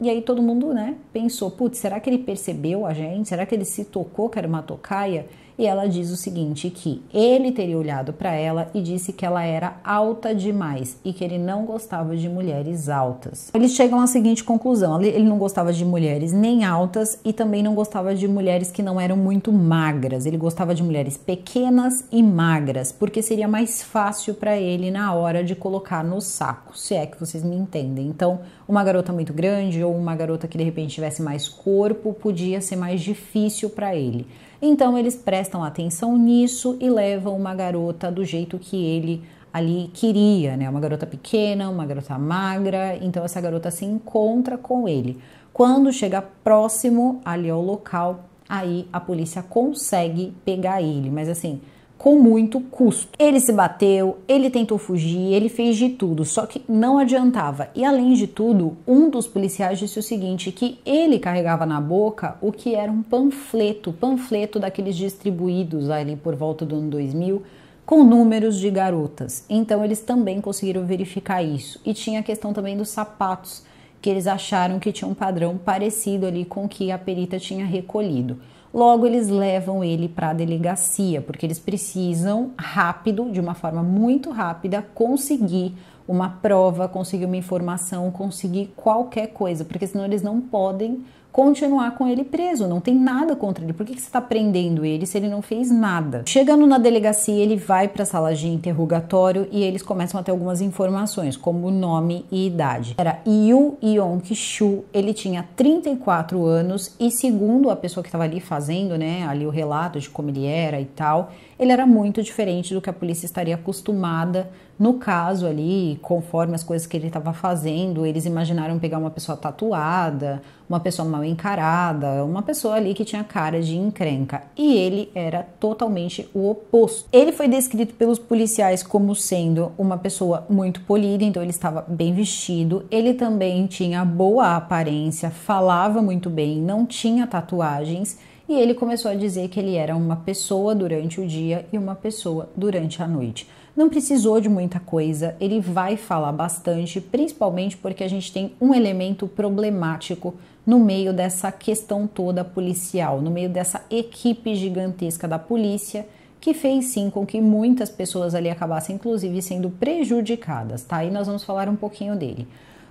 E aí todo mundo, né, pensou, putz, será que ele percebeu a gente? Será que ele se tocou que era uma tocaia? e ela diz o seguinte que ele teria olhado para ela e disse que ela era alta demais e que ele não gostava de mulheres altas. Eles chegam à seguinte conclusão: ele não gostava de mulheres nem altas e também não gostava de mulheres que não eram muito magras. Ele gostava de mulheres pequenas e magras, porque seria mais fácil para ele na hora de colocar no saco, se é que vocês me entendem. Então, uma garota muito grande ou uma garota que de repente tivesse mais corpo podia ser mais difícil para ele. Então eles prestam atenção nisso e levam uma garota do jeito que ele ali queria, né? Uma garota pequena, uma garota magra. Então essa garota se encontra com ele. Quando chega próximo ali ao local, aí a polícia consegue pegar ele, mas assim, com muito custo. Ele se bateu, ele tentou fugir, ele fez de tudo, só que não adiantava. E além de tudo, um dos policiais disse o seguinte, que ele carregava na boca o que era um panfleto, panfleto daqueles distribuídos ali por volta do ano 2000, com números de garotas. Então eles também conseguiram verificar isso. E tinha a questão também dos sapatos que eles acharam que tinha um padrão parecido ali com o que a perita tinha recolhido. Logo, eles levam ele para a delegacia, porque eles precisam rápido, de uma forma muito rápida, conseguir uma prova, conseguir uma informação, conseguir qualquer coisa, porque senão eles não podem continuar com ele preso, não tem nada contra ele. Por que, que você está prendendo ele se ele não fez nada? Chegando na delegacia, ele vai para a sala de interrogatório e eles começam a ter algumas informações, como nome e idade. Era Yu Yong Shu, ele tinha 34 anos e segundo a pessoa que estava ali fazendo, né, ali o relato de como ele era e tal, ele era muito diferente do que a polícia estaria acostumada no caso ali, conforme as coisas que ele estava fazendo, eles imaginaram pegar uma pessoa tatuada, uma pessoa mal encarada, uma pessoa ali que tinha cara de encrenca. E ele era totalmente o oposto. Ele foi descrito pelos policiais como sendo uma pessoa muito polida, então ele estava bem vestido. Ele também tinha boa aparência, falava muito bem, não tinha tatuagens e ele começou a dizer que ele era uma pessoa durante o dia e uma pessoa durante a noite não precisou de muita coisa, ele vai falar bastante, principalmente porque a gente tem um elemento problemático no meio dessa questão toda policial, no meio dessa equipe gigantesca da polícia, que fez sim com que muitas pessoas ali acabassem, inclusive, sendo prejudicadas, tá? E nós vamos falar um pouquinho dele.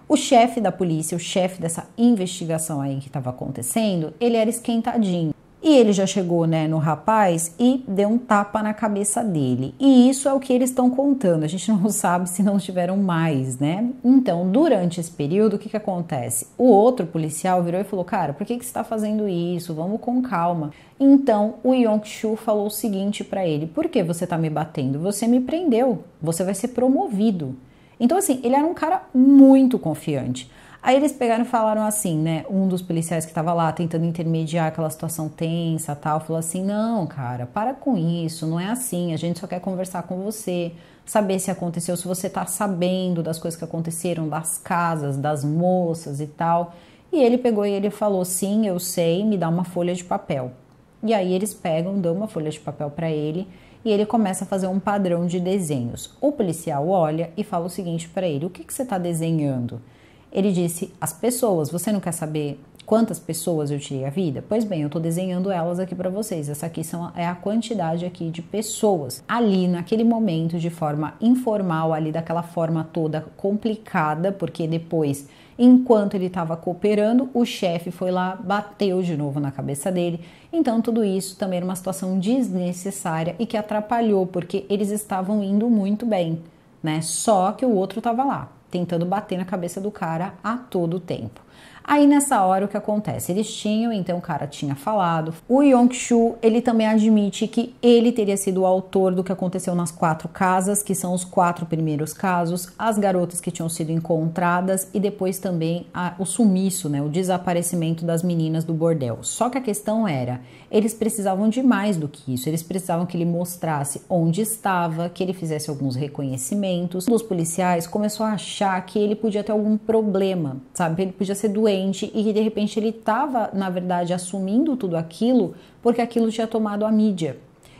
O chefe da polícia, o chefe dessa investigação aí que estava acontecendo, ele era esquentadinho. E ele já chegou né, no rapaz e deu um tapa na cabeça dele. E isso é o que eles estão contando. A gente não sabe se não tiveram mais, né? Então, durante esse período, o que, que acontece? O outro policial virou e falou: Cara, por que, que você está fazendo isso? Vamos com calma. Então, o yong falou o seguinte para ele: Por que você está me batendo? Você me prendeu. Você vai ser promovido. Então, assim, ele era um cara muito confiante. Aí eles pegaram e falaram assim, né? Um dos policiais que estava lá tentando intermediar aquela situação tensa tal, falou assim: não, cara, para com isso, não é assim, a gente só quer conversar com você, saber se aconteceu, se você tá sabendo das coisas que aconteceram, das casas, das moças e tal. E ele pegou e ele falou: sim, eu sei, me dá uma folha de papel. E aí eles pegam, dão uma folha de papel para ele e ele começa a fazer um padrão de desenhos. O policial olha e fala o seguinte para ele: o que, que você está desenhando? Ele disse: As pessoas, você não quer saber quantas pessoas eu tirei a vida? Pois bem, eu estou desenhando elas aqui para vocês. Essa aqui são, é a quantidade aqui de pessoas ali naquele momento, de forma informal, ali daquela forma toda complicada, porque depois, enquanto ele estava cooperando, o chefe foi lá, bateu de novo na cabeça dele. Então, tudo isso também era uma situação desnecessária e que atrapalhou, porque eles estavam indo muito bem, né? Só que o outro estava lá tentando bater na cabeça do cara a todo tempo. Aí nessa hora o que acontece? Eles tinham, então o cara tinha falado. O Yong ele também admite que ele teria sido o autor do que aconteceu nas quatro casas, que são os quatro primeiros casos, as garotas que tinham sido encontradas e depois também a, o sumiço, né, o desaparecimento das meninas do bordel. Só que a questão era, eles precisavam de mais do que isso. Eles precisavam que ele mostrasse onde estava, que ele fizesse alguns reconhecimentos. Um dos policiais começou a achar que ele podia ter algum problema, sabe? Ele podia ser doente e que de repente ele estava, na verdade, assumindo tudo aquilo porque aquilo tinha tomado a mídia.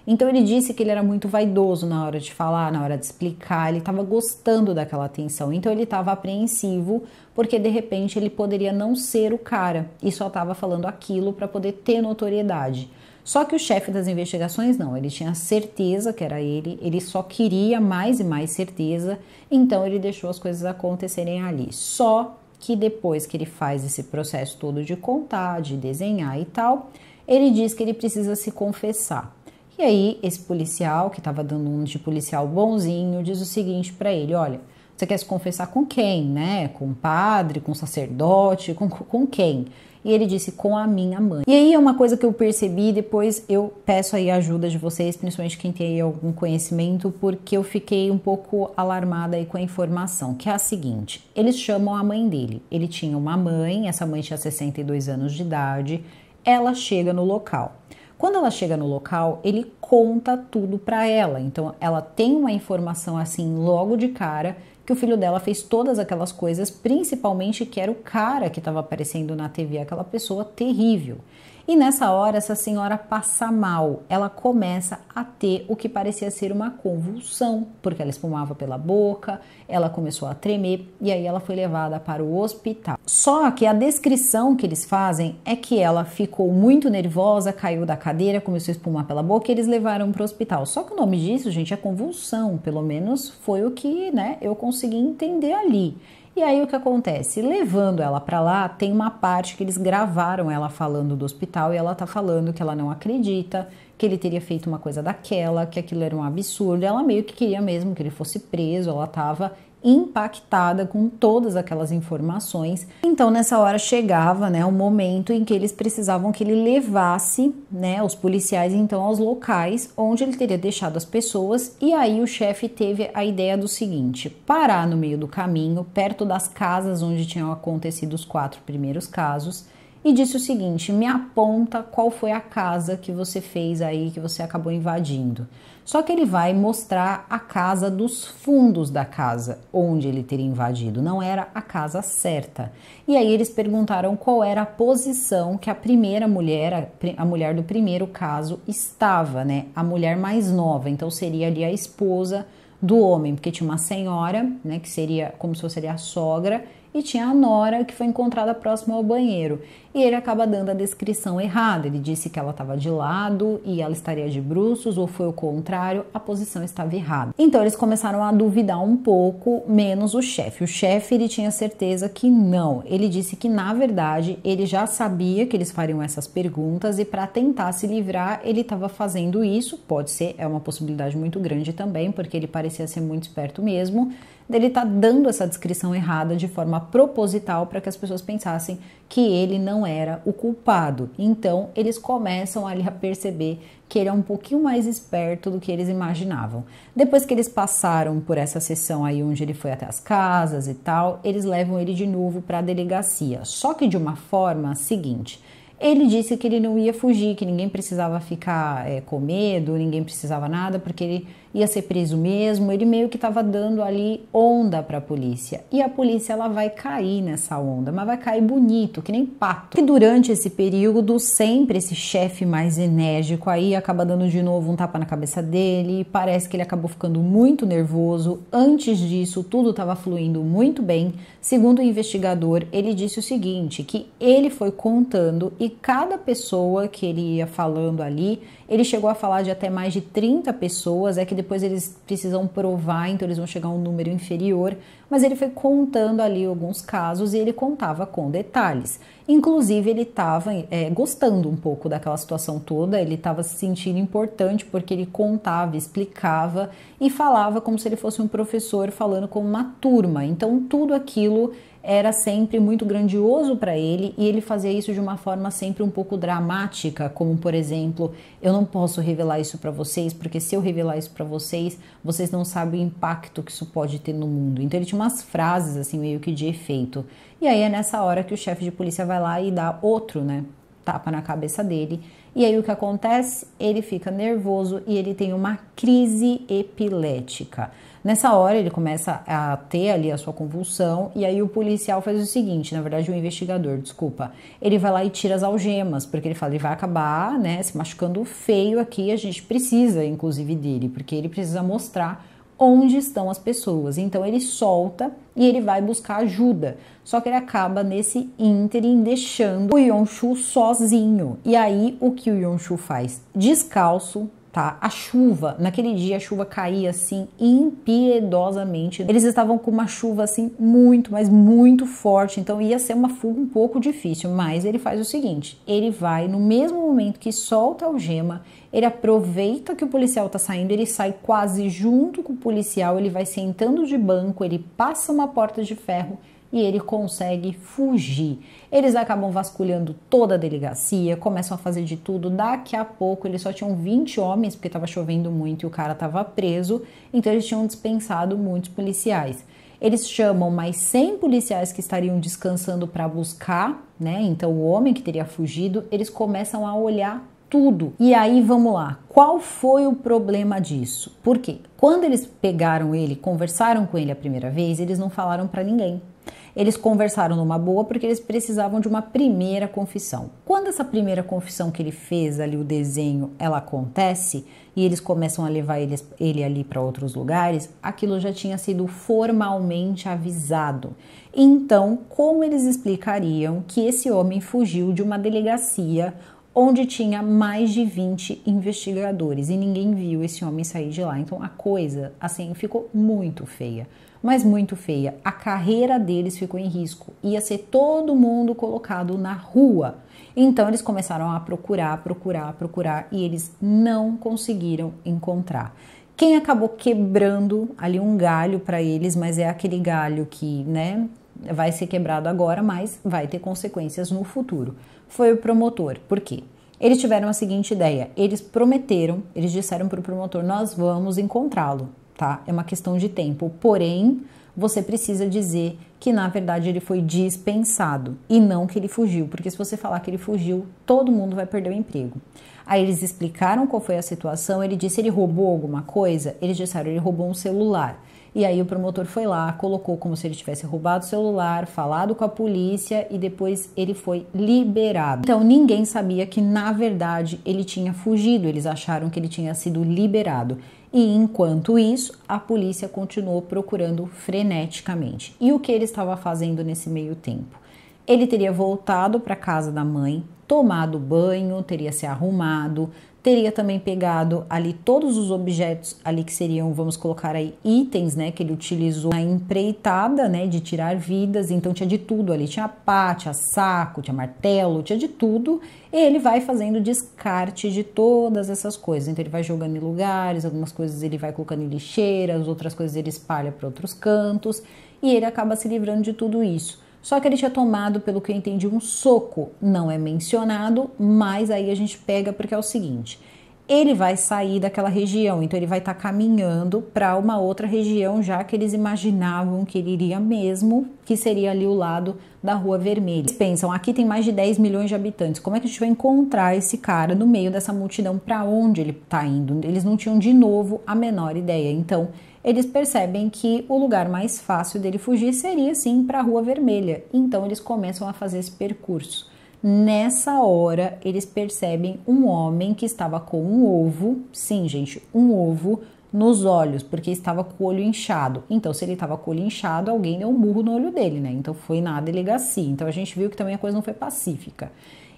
Então ele disse que ele era muito vaidoso na hora de falar, na hora de explicar, ele estava gostando daquela atenção. Então ele estava apreensivo porque de repente ele poderia não ser o cara e só estava falando aquilo para poder ter notoriedade. Só que o chefe das investigações não, ele tinha certeza que era ele, ele só queria mais e mais certeza, então ele deixou as coisas acontecerem ali. Só que depois que ele faz esse processo todo de contar, de desenhar e tal, ele diz que ele precisa se confessar. E aí esse policial, que estava dando um de policial bonzinho, diz o seguinte para ele: "Olha, você quer se confessar com quem, né? Com o padre, com o sacerdote, com, com quem?" E ele disse com a minha mãe. E aí é uma coisa que eu percebi, depois eu peço aí a ajuda de vocês, principalmente quem tem algum conhecimento, porque eu fiquei um pouco alarmada aí com a informação, que é a seguinte: eles chamam a mãe dele. Ele tinha uma mãe, essa mãe tinha 62 anos de idade. Ela chega no local. Quando ela chega no local, ele conta tudo para ela. Então ela tem uma informação assim logo de cara que o filho dela fez todas aquelas coisas, principalmente que era o cara que estava aparecendo na TV, aquela pessoa terrível. E nessa hora, essa senhora passa mal. Ela começa a ter o que parecia ser uma convulsão, porque ela espumava pela boca, ela começou a tremer e aí ela foi levada para o hospital. Só que a descrição que eles fazem é que ela ficou muito nervosa, caiu da cadeira, começou a espumar pela boca e eles levaram para o hospital. Só que o nome disso, gente, é convulsão, pelo menos foi o que né, eu consegui entender ali. E aí o que acontece? Levando ela para lá, tem uma parte que eles gravaram ela falando do hospital e ela tá falando que ela não acredita, que ele teria feito uma coisa daquela, que aquilo era um absurdo. Ela meio que queria mesmo que ele fosse preso, ela tava impactada com todas aquelas informações. Então nessa hora chegava, né, o momento em que eles precisavam que ele levasse, né, os policiais então aos locais onde ele teria deixado as pessoas e aí o chefe teve a ideia do seguinte: parar no meio do caminho, perto das casas onde tinham acontecido os quatro primeiros casos e disse o seguinte: me aponta qual foi a casa que você fez aí, que você acabou invadindo. Só que ele vai mostrar a casa dos fundos da casa onde ele teria invadido, não era a casa certa. E aí eles perguntaram qual era a posição que a primeira mulher, a mulher do primeiro caso, estava, né? A mulher mais nova, então seria ali a esposa do homem, porque tinha uma senhora, né, que seria como se fosse a sogra, e tinha a Nora que foi encontrada próximo ao banheiro. E ele acaba dando a descrição errada. Ele disse que ela estava de lado e ela estaria de bruços, ou foi o contrário, a posição estava errada. Então eles começaram a duvidar um pouco, menos o chefe. O chefe ele tinha certeza que não. Ele disse que na verdade ele já sabia que eles fariam essas perguntas e para tentar se livrar ele estava fazendo isso. Pode ser, é uma possibilidade muito grande também, porque ele parecia ser muito esperto mesmo dele estar tá dando essa descrição errada de forma proposital para que as pessoas pensassem que ele não era o culpado. Então, eles começam ali a perceber que ele é um pouquinho mais esperto do que eles imaginavam. Depois que eles passaram por essa sessão aí onde ele foi até as casas e tal, eles levam ele de novo para a delegacia, só que de uma forma seguinte. Ele disse que ele não ia fugir, que ninguém precisava ficar é, com medo, ninguém precisava nada, porque ele ia ser preso mesmo, ele meio que estava dando ali onda para a polícia. E a polícia ela vai cair nessa onda, mas vai cair bonito, que nem pato. E durante esse período, sempre esse chefe mais enérgico aí acaba dando de novo um tapa na cabeça dele, parece que ele acabou ficando muito nervoso. Antes disso, tudo estava fluindo muito bem. Segundo o investigador, ele disse o seguinte, que ele foi contando e cada pessoa que ele ia falando ali, ele chegou a falar de até mais de 30 pessoas, é que depois eles precisam provar, então eles vão chegar a um número inferior, mas ele foi contando ali alguns casos e ele contava com detalhes. Inclusive, ele estava é, gostando um pouco daquela situação toda, ele estava se sentindo importante porque ele contava, explicava e falava como se ele fosse um professor falando com uma turma. Então, tudo aquilo era sempre muito grandioso para ele e ele fazia isso de uma forma sempre um pouco dramática, como por exemplo, eu não posso revelar isso para vocês, porque se eu revelar isso para vocês, vocês não sabem o impacto que isso pode ter no mundo. Então ele tinha umas frases assim meio que de efeito. E aí é nessa hora que o chefe de polícia vai lá e dá outro, né, tapa na cabeça dele. E aí o que acontece? Ele fica nervoso e ele tem uma crise epilética. Nessa hora ele começa a ter ali a sua convulsão e aí o policial faz o seguinte, na verdade o investigador, desculpa, ele vai lá e tira as algemas, porque ele fala, ele vai acabar, né, se machucando feio aqui, a gente precisa inclusive dele, porque ele precisa mostrar onde estão as pessoas. Então ele solta e ele vai buscar ajuda. Só que ele acaba nesse ínterim deixando o Yonshu sozinho. E aí o que o Yonshu faz? Descalço, tá? A chuva, naquele dia a chuva caía assim impiedosamente. Eles estavam com uma chuva assim muito, mas muito forte, então ia ser uma fuga um pouco difícil, mas ele faz o seguinte, ele vai no mesmo momento que solta a algema, ele aproveita que o policial tá saindo, ele sai quase junto com o policial, ele vai sentando de banco, ele passa uma porta de ferro e ele consegue fugir. Eles acabam vasculhando toda a delegacia, começam a fazer de tudo. Daqui a pouco eles só tinham 20 homens, porque estava chovendo muito e o cara estava preso, então eles tinham dispensado muitos policiais. Eles chamam mais 100 policiais que estariam descansando para buscar, né? Então o homem que teria fugido, eles começam a olhar tudo. E aí vamos lá, qual foi o problema disso? Porque quando eles pegaram ele, conversaram com ele a primeira vez, eles não falaram para ninguém. Eles conversaram numa boa porque eles precisavam de uma primeira confissão. Quando essa primeira confissão que ele fez ali, o desenho, ela acontece e eles começam a levar ele, ele ali para outros lugares, aquilo já tinha sido formalmente avisado. Então, como eles explicariam que esse homem fugiu de uma delegacia onde tinha mais de 20 investigadores e ninguém viu esse homem sair de lá. Então a coisa assim ficou muito feia mas muito feia. A carreira deles ficou em risco. Ia ser todo mundo colocado na rua. Então eles começaram a procurar, procurar, procurar e eles não conseguiram encontrar. Quem acabou quebrando ali um galho para eles, mas é aquele galho que, né, vai ser quebrado agora, mas vai ter consequências no futuro. Foi o promotor. Por quê? Eles tiveram a seguinte ideia: eles prometeram, eles disseram para o promotor, nós vamos encontrá-lo tá? É uma questão de tempo. Porém, você precisa dizer que na verdade ele foi dispensado e não que ele fugiu, porque se você falar que ele fugiu, todo mundo vai perder o emprego. Aí eles explicaram qual foi a situação, ele disse ele roubou alguma coisa, eles disseram ele roubou um celular. E aí o promotor foi lá, colocou como se ele tivesse roubado o celular, falado com a polícia e depois ele foi liberado. Então ninguém sabia que na verdade ele tinha fugido, eles acharam que ele tinha sido liberado. E enquanto isso, a polícia continuou procurando freneticamente. E o que ele estava fazendo nesse meio tempo? Ele teria voltado para a casa da mãe, tomado banho, teria se arrumado, teria também pegado ali todos os objetos ali que seriam, vamos colocar aí, itens, né, que ele utilizou na empreitada, né, de tirar vidas, então tinha de tudo ali, tinha pá, tinha saco, tinha martelo, tinha de tudo, e ele vai fazendo descarte de todas essas coisas, então ele vai jogando em lugares, algumas coisas ele vai colocando em lixeiras, outras coisas ele espalha para outros cantos, e ele acaba se livrando de tudo isso. Só que ele tinha tomado, pelo que eu entendi, um soco. Não é mencionado, mas aí a gente pega porque é o seguinte: ele vai sair daquela região, então ele vai estar tá caminhando para uma outra região, já que eles imaginavam que ele iria mesmo, que seria ali o lado da Rua Vermelha. Eles pensam: aqui tem mais de 10 milhões de habitantes, como é que a gente vai encontrar esse cara no meio dessa multidão? Para onde ele está indo? Eles não tinham de novo a menor ideia. Então eles percebem que o lugar mais fácil dele fugir seria sim para a Rua Vermelha. Então eles começam a fazer esse percurso. Nessa hora, eles percebem um homem que estava com um ovo, sim, gente, um ovo nos olhos, porque estava com o olho inchado. Então, se ele estava com o olho inchado, alguém deu um murro no olho dele, né? Então, foi na delegacia. Então, a gente viu que também a coisa não foi pacífica.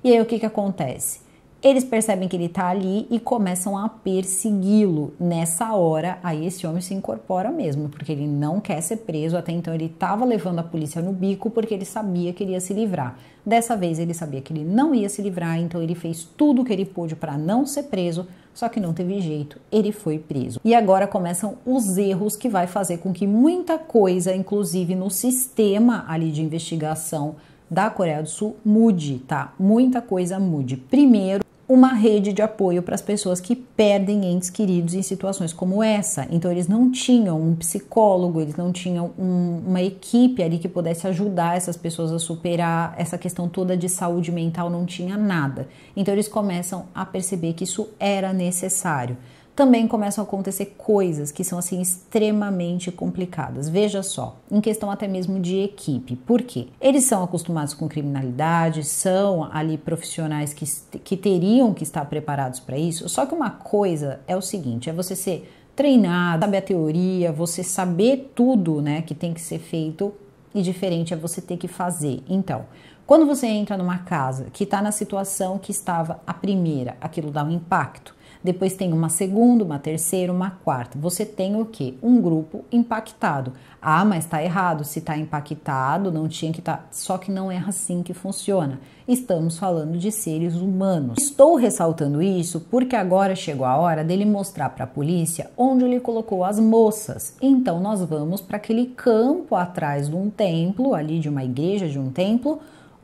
E aí, o que, que acontece? Eles percebem que ele está ali e começam a persegui-lo. Nessa hora, aí esse homem se incorpora mesmo, porque ele não quer ser preso. Até então, ele estava levando a polícia no bico porque ele sabia que ele ia se livrar. Dessa vez, ele sabia que ele não ia se livrar, então ele fez tudo o que ele pôde para não ser preso. Só que não teve jeito, ele foi preso. E agora começam os erros que vai fazer com que muita coisa, inclusive no sistema ali de investigação da Coreia do Sul, mude, tá? Muita coisa mude. Primeiro, uma rede de apoio para as pessoas que perdem entes queridos em situações como essa. Então, eles não tinham um psicólogo, eles não tinham um, uma equipe ali que pudesse ajudar essas pessoas a superar essa questão toda de saúde mental, não tinha nada. Então, eles começam a perceber que isso era necessário também começam a acontecer coisas que são assim extremamente complicadas. Veja só, em questão até mesmo de equipe. Por quê? Eles são acostumados com criminalidade, são ali profissionais que, que teriam que estar preparados para isso. Só que uma coisa é o seguinte: é você ser treinado, saber a teoria, você saber tudo, né, que tem que ser feito e diferente é você ter que fazer. Então, quando você entra numa casa que está na situação que estava a primeira, aquilo dá um impacto. Depois tem uma segunda, uma terceira, uma quarta. Você tem o que? Um grupo impactado. Ah, mas está errado. Se está impactado, não tinha que estar. Tá... Só que não é assim que funciona. Estamos falando de seres humanos. Estou ressaltando isso porque agora chegou a hora dele mostrar para a polícia onde ele colocou as moças. Então nós vamos para aquele campo atrás de um templo, ali de uma igreja, de um templo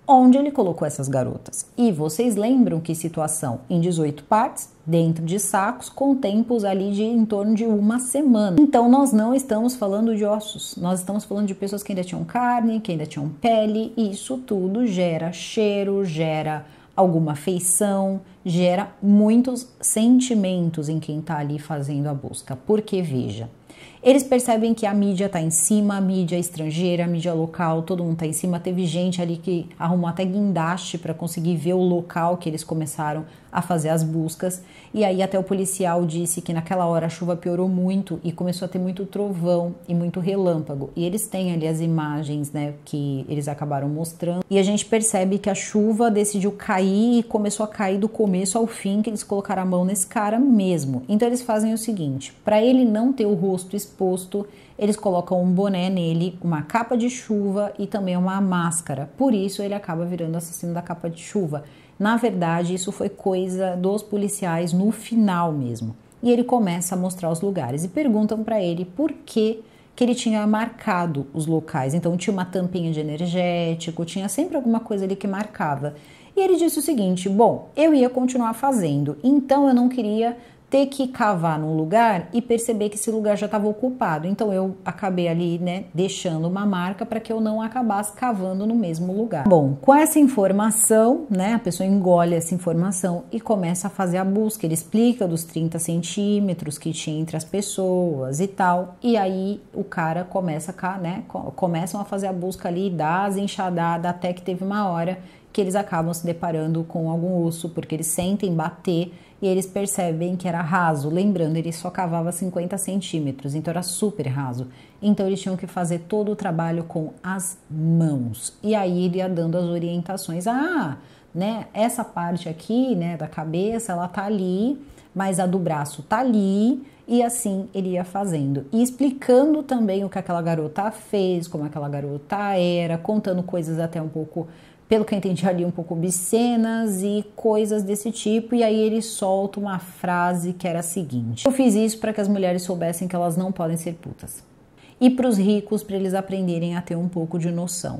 onde ele colocou essas garotas. E vocês lembram que situação em 18 partes, dentro de sacos, com tempos ali de em torno de uma semana. Então nós não estamos falando de ossos, nós estamos falando de pessoas que ainda tinham carne, que ainda tinham pele, e isso tudo gera cheiro, gera alguma feição, gera muitos sentimentos em quem está ali fazendo a busca. Porque veja, eles percebem que a mídia tá em cima, a mídia é estrangeira, a mídia é local, todo mundo tá em cima. Teve gente ali que arrumou até guindaste para conseguir ver o local que eles começaram a fazer as buscas. E aí até o policial disse que naquela hora a chuva piorou muito e começou a ter muito trovão e muito relâmpago. E eles têm ali as imagens, né, que eles acabaram mostrando. E a gente percebe que a chuva decidiu cair e começou a cair do começo ao fim, que eles colocaram a mão nesse cara mesmo. Então eles fazem o seguinte, para ele não ter o rosto exposto, eles colocam um boné nele, uma capa de chuva e também uma máscara. Por isso ele acaba virando assassino da capa de chuva. Na verdade, isso foi coisa dos policiais no final mesmo. E ele começa a mostrar os lugares e perguntam para ele por que que ele tinha marcado os locais. Então tinha uma tampinha de energético, tinha sempre alguma coisa ali que marcava. E ele disse o seguinte: "Bom, eu ia continuar fazendo, então eu não queria ter que cavar num lugar e perceber que esse lugar já estava ocupado. Então eu acabei ali, né, deixando uma marca para que eu não acabasse cavando no mesmo lugar. Bom, com essa informação, né, a pessoa engole essa informação e começa a fazer a busca. Ele explica dos 30 centímetros que tinha entre as pessoas e tal. E aí o cara começa, a, né, começam a fazer a busca ali das enxadadas até que teve uma hora que eles acabam se deparando com algum osso, porque eles sentem bater e eles percebem que era raso. Lembrando, ele só cavava 50 centímetros, então era super raso. Então eles tinham que fazer todo o trabalho com as mãos. E aí ele ia dando as orientações. Ah, né? Essa parte aqui, né, da cabeça, ela tá ali, mas a do braço tá ali. E assim ele ia fazendo. E explicando também o que aquela garota fez, como aquela garota era, contando coisas até um pouco pelo que eu entendi ali, um pouco obscenas e coisas desse tipo. E aí ele solta uma frase que era a seguinte: Eu fiz isso para que as mulheres soubessem que elas não podem ser putas. E para os ricos, para eles aprenderem a ter um pouco de noção.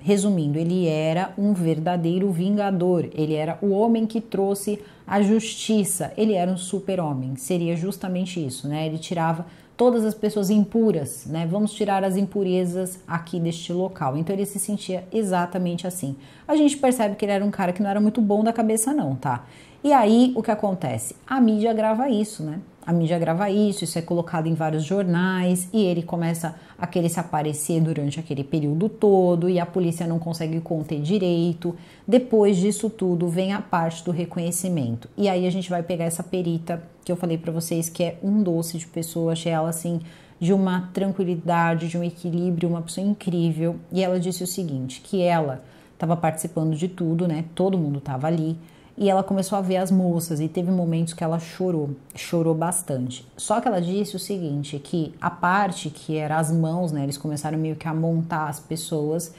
Resumindo, ele era um verdadeiro vingador, ele era o homem que trouxe a justiça, ele era um super-homem, seria justamente isso, né? Ele tirava todas as pessoas impuras, né? Vamos tirar as impurezas aqui deste local. Então ele se sentia exatamente assim. A gente percebe que ele era um cara que não era muito bom da cabeça não, tá? E aí o que acontece? A mídia grava isso, né? A mídia grava isso, isso é colocado em vários jornais e ele começa a querer se aparecer durante aquele período todo e a polícia não consegue conter direito. Depois disso tudo vem a parte do reconhecimento. E aí a gente vai pegar essa perita que eu falei para vocês que é um doce de pessoa, achei ela assim de uma tranquilidade, de um equilíbrio, uma pessoa incrível. E ela disse o seguinte, que ela estava participando de tudo, né? Todo mundo estava ali e ela começou a ver as moças e teve momentos que ela chorou, chorou bastante. Só que ela disse o seguinte, que a parte que era as mãos, né, eles começaram meio que a montar as pessoas,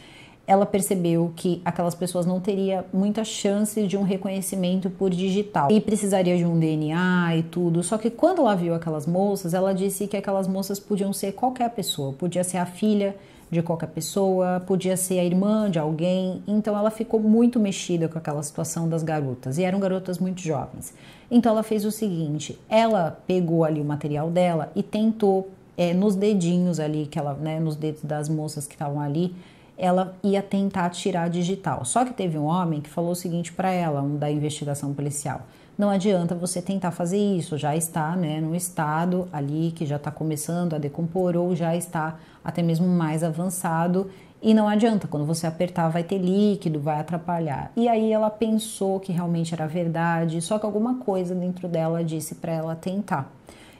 ela percebeu que aquelas pessoas não teria muita chance de um reconhecimento por digital e precisaria de um DNA e tudo. Só que quando ela viu aquelas moças, ela disse que aquelas moças podiam ser qualquer pessoa, podia ser a filha de qualquer pessoa, podia ser a irmã de alguém. Então ela ficou muito mexida com aquela situação das garotas, e eram garotas muito jovens. Então ela fez o seguinte: ela pegou ali o material dela e tentou é, nos dedinhos ali, que ela, né, nos dedos das moças que estavam ali, ela ia tentar tirar digital. Só que teve um homem que falou o seguinte para ela, um da investigação policial não adianta você tentar fazer isso, já está né, no estado ali que já está começando a decompor ou já está até mesmo mais avançado e não adianta, quando você apertar vai ter líquido, vai atrapalhar. E aí ela pensou que realmente era verdade, só que alguma coisa dentro dela disse para ela tentar.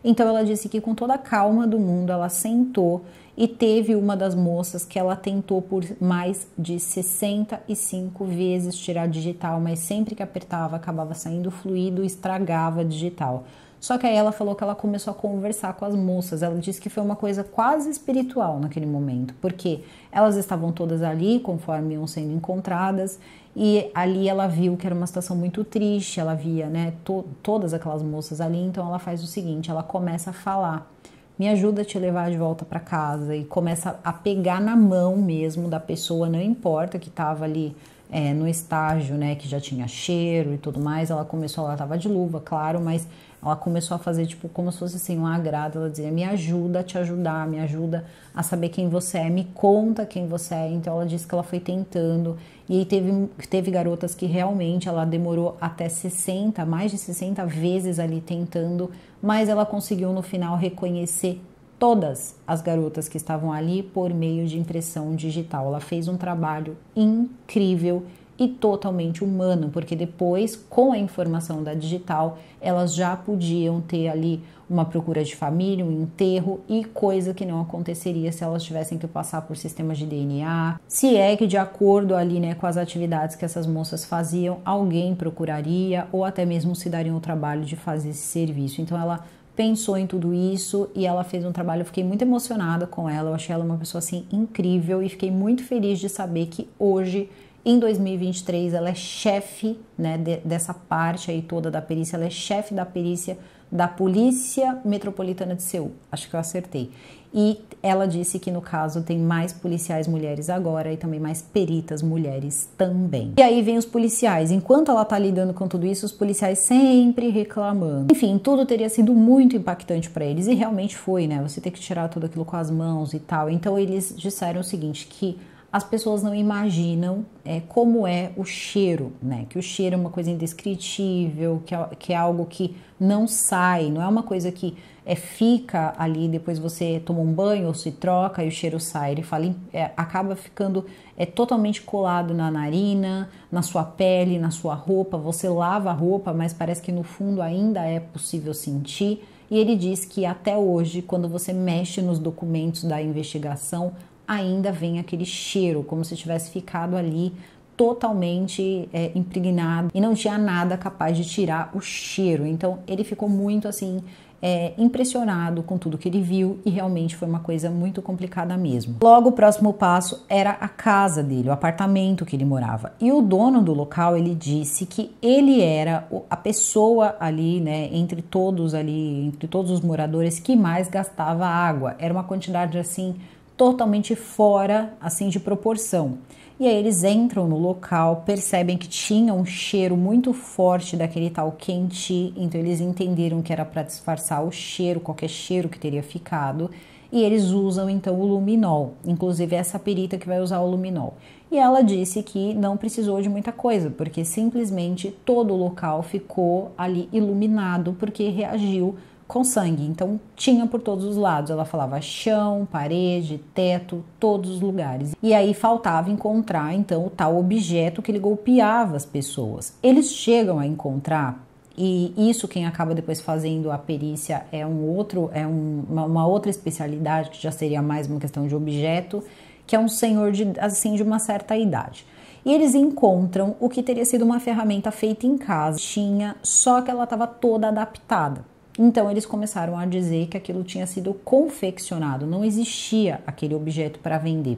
Então ela disse que com toda a calma do mundo ela sentou e teve uma das moças que ela tentou por mais de 65 vezes tirar digital, mas sempre que apertava acabava saindo fluido e estragava digital. Só que aí ela falou que ela começou a conversar com as moças. Ela disse que foi uma coisa quase espiritual naquele momento, porque elas estavam todas ali, conforme iam sendo encontradas, e ali ela viu que era uma situação muito triste. Ela via, né, to todas aquelas moças ali. Então ela faz o seguinte: ela começa a falar me ajuda a te levar de volta para casa e começa a pegar na mão mesmo da pessoa, não importa que estava ali é, no estágio, né, que já tinha cheiro e tudo mais, ela começou, ela estava de luva, claro, mas ela começou a fazer tipo como se fosse assim um agrado, ela dizia: "Me ajuda a te ajudar, me ajuda a saber quem você é, me conta quem você é". Então ela disse que ela foi tentando e aí teve teve garotas que realmente ela demorou até 60, mais de 60 vezes ali tentando mas ela conseguiu no final reconhecer todas as garotas que estavam ali por meio de impressão digital. Ela fez um trabalho incrível e totalmente humano, porque depois, com a informação da digital, elas já podiam ter ali uma procura de família, um enterro e coisa que não aconteceria se elas tivessem que passar por sistemas de DNA. Se é que de acordo ali, né, com as atividades que essas moças faziam, alguém procuraria ou até mesmo se dariam o trabalho de fazer esse serviço. Então ela pensou em tudo isso e ela fez um trabalho. Eu fiquei muito emocionada com ela, eu achei ela uma pessoa assim incrível e fiquei muito feliz de saber que hoje em 2023, ela é chefe né, de, dessa parte aí toda da perícia, ela é chefe da perícia da Polícia Metropolitana de Seul. Acho que eu acertei. E ela disse que no caso tem mais policiais mulheres agora e também mais peritas mulheres também. E aí vem os policiais. Enquanto ela tá lidando com tudo isso, os policiais sempre reclamando. Enfim, tudo teria sido muito impactante para eles e realmente foi, né? Você tem que tirar tudo aquilo com as mãos e tal. Então eles disseram o seguinte que as pessoas não imaginam é, como é o cheiro, né? Que o cheiro é uma coisa indescritível, que é, que é algo que não sai, não é uma coisa que é, fica ali, depois você toma um banho ou se troca e o cheiro sai. Ele fala, é, acaba ficando é, totalmente colado na narina, na sua pele, na sua roupa. Você lava a roupa, mas parece que no fundo ainda é possível sentir. E ele diz que até hoje, quando você mexe nos documentos da investigação, ainda vem aquele cheiro, como se tivesse ficado ali totalmente é, impregnado e não tinha nada capaz de tirar o cheiro. Então ele ficou muito assim é, impressionado com tudo que ele viu e realmente foi uma coisa muito complicada mesmo. Logo o próximo passo era a casa dele, o apartamento que ele morava. E o dono do local ele disse que ele era a pessoa ali, né, entre todos ali, entre todos os moradores que mais gastava água. Era uma quantidade assim totalmente fora assim de proporção. E aí eles entram no local, percebem que tinha um cheiro muito forte daquele tal quente, então eles entenderam que era para disfarçar o cheiro, qualquer cheiro que teria ficado, e eles usam então o luminol, inclusive essa perita que vai usar o luminol. E ela disse que não precisou de muita coisa, porque simplesmente todo o local ficou ali iluminado porque reagiu com sangue, então tinha por todos os lados. Ela falava chão, parede, teto, todos os lugares. E aí faltava encontrar então o tal objeto que ele golpeava as pessoas. Eles chegam a encontrar e isso quem acaba depois fazendo a perícia é um outro, é um, uma, uma outra especialidade que já seria mais uma questão de objeto, que é um senhor de assim de uma certa idade e eles encontram o que teria sido uma ferramenta feita em casa. Tinha, só que ela estava toda adaptada. Então eles começaram a dizer que aquilo tinha sido confeccionado, não existia aquele objeto para vender.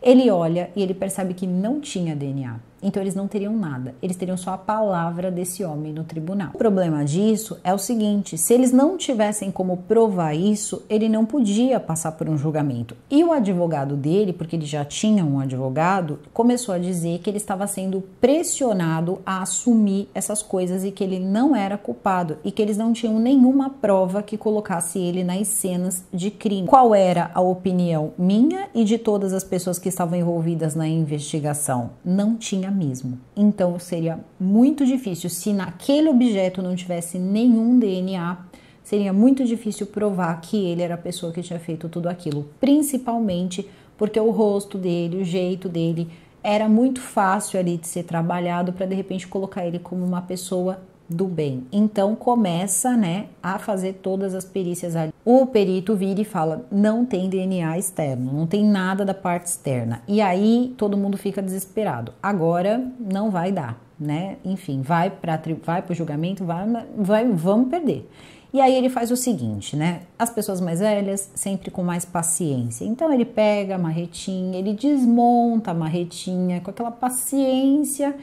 Ele olha e ele percebe que não tinha DNA. Então eles não teriam nada, eles teriam só a palavra desse homem no tribunal. O problema disso é o seguinte: se eles não tivessem como provar isso, ele não podia passar por um julgamento. E o advogado dele, porque ele já tinha um advogado, começou a dizer que ele estava sendo pressionado a assumir essas coisas e que ele não era culpado e que eles não tinham nenhuma prova que colocasse ele nas cenas de crime. Qual era a opinião minha e de todas as pessoas que estavam envolvidas na investigação? Não tinha mesmo. Então seria muito difícil, se naquele objeto não tivesse nenhum DNA, seria muito difícil provar que ele era a pessoa que tinha feito tudo aquilo, principalmente porque o rosto dele, o jeito dele, era muito fácil ali de ser trabalhado para de repente colocar ele como uma pessoa do bem. Então começa, né, a fazer todas as perícias ali. O perito vira e fala: "Não tem DNA externo, não tem nada da parte externa". E aí todo mundo fica desesperado. Agora não vai dar, né? Enfim, vai para vai pro julgamento, vai, vai vamos perder. E aí ele faz o seguinte, né? As pessoas mais velhas sempre com mais paciência. Então ele pega a marretinha, ele desmonta a marretinha com aquela paciência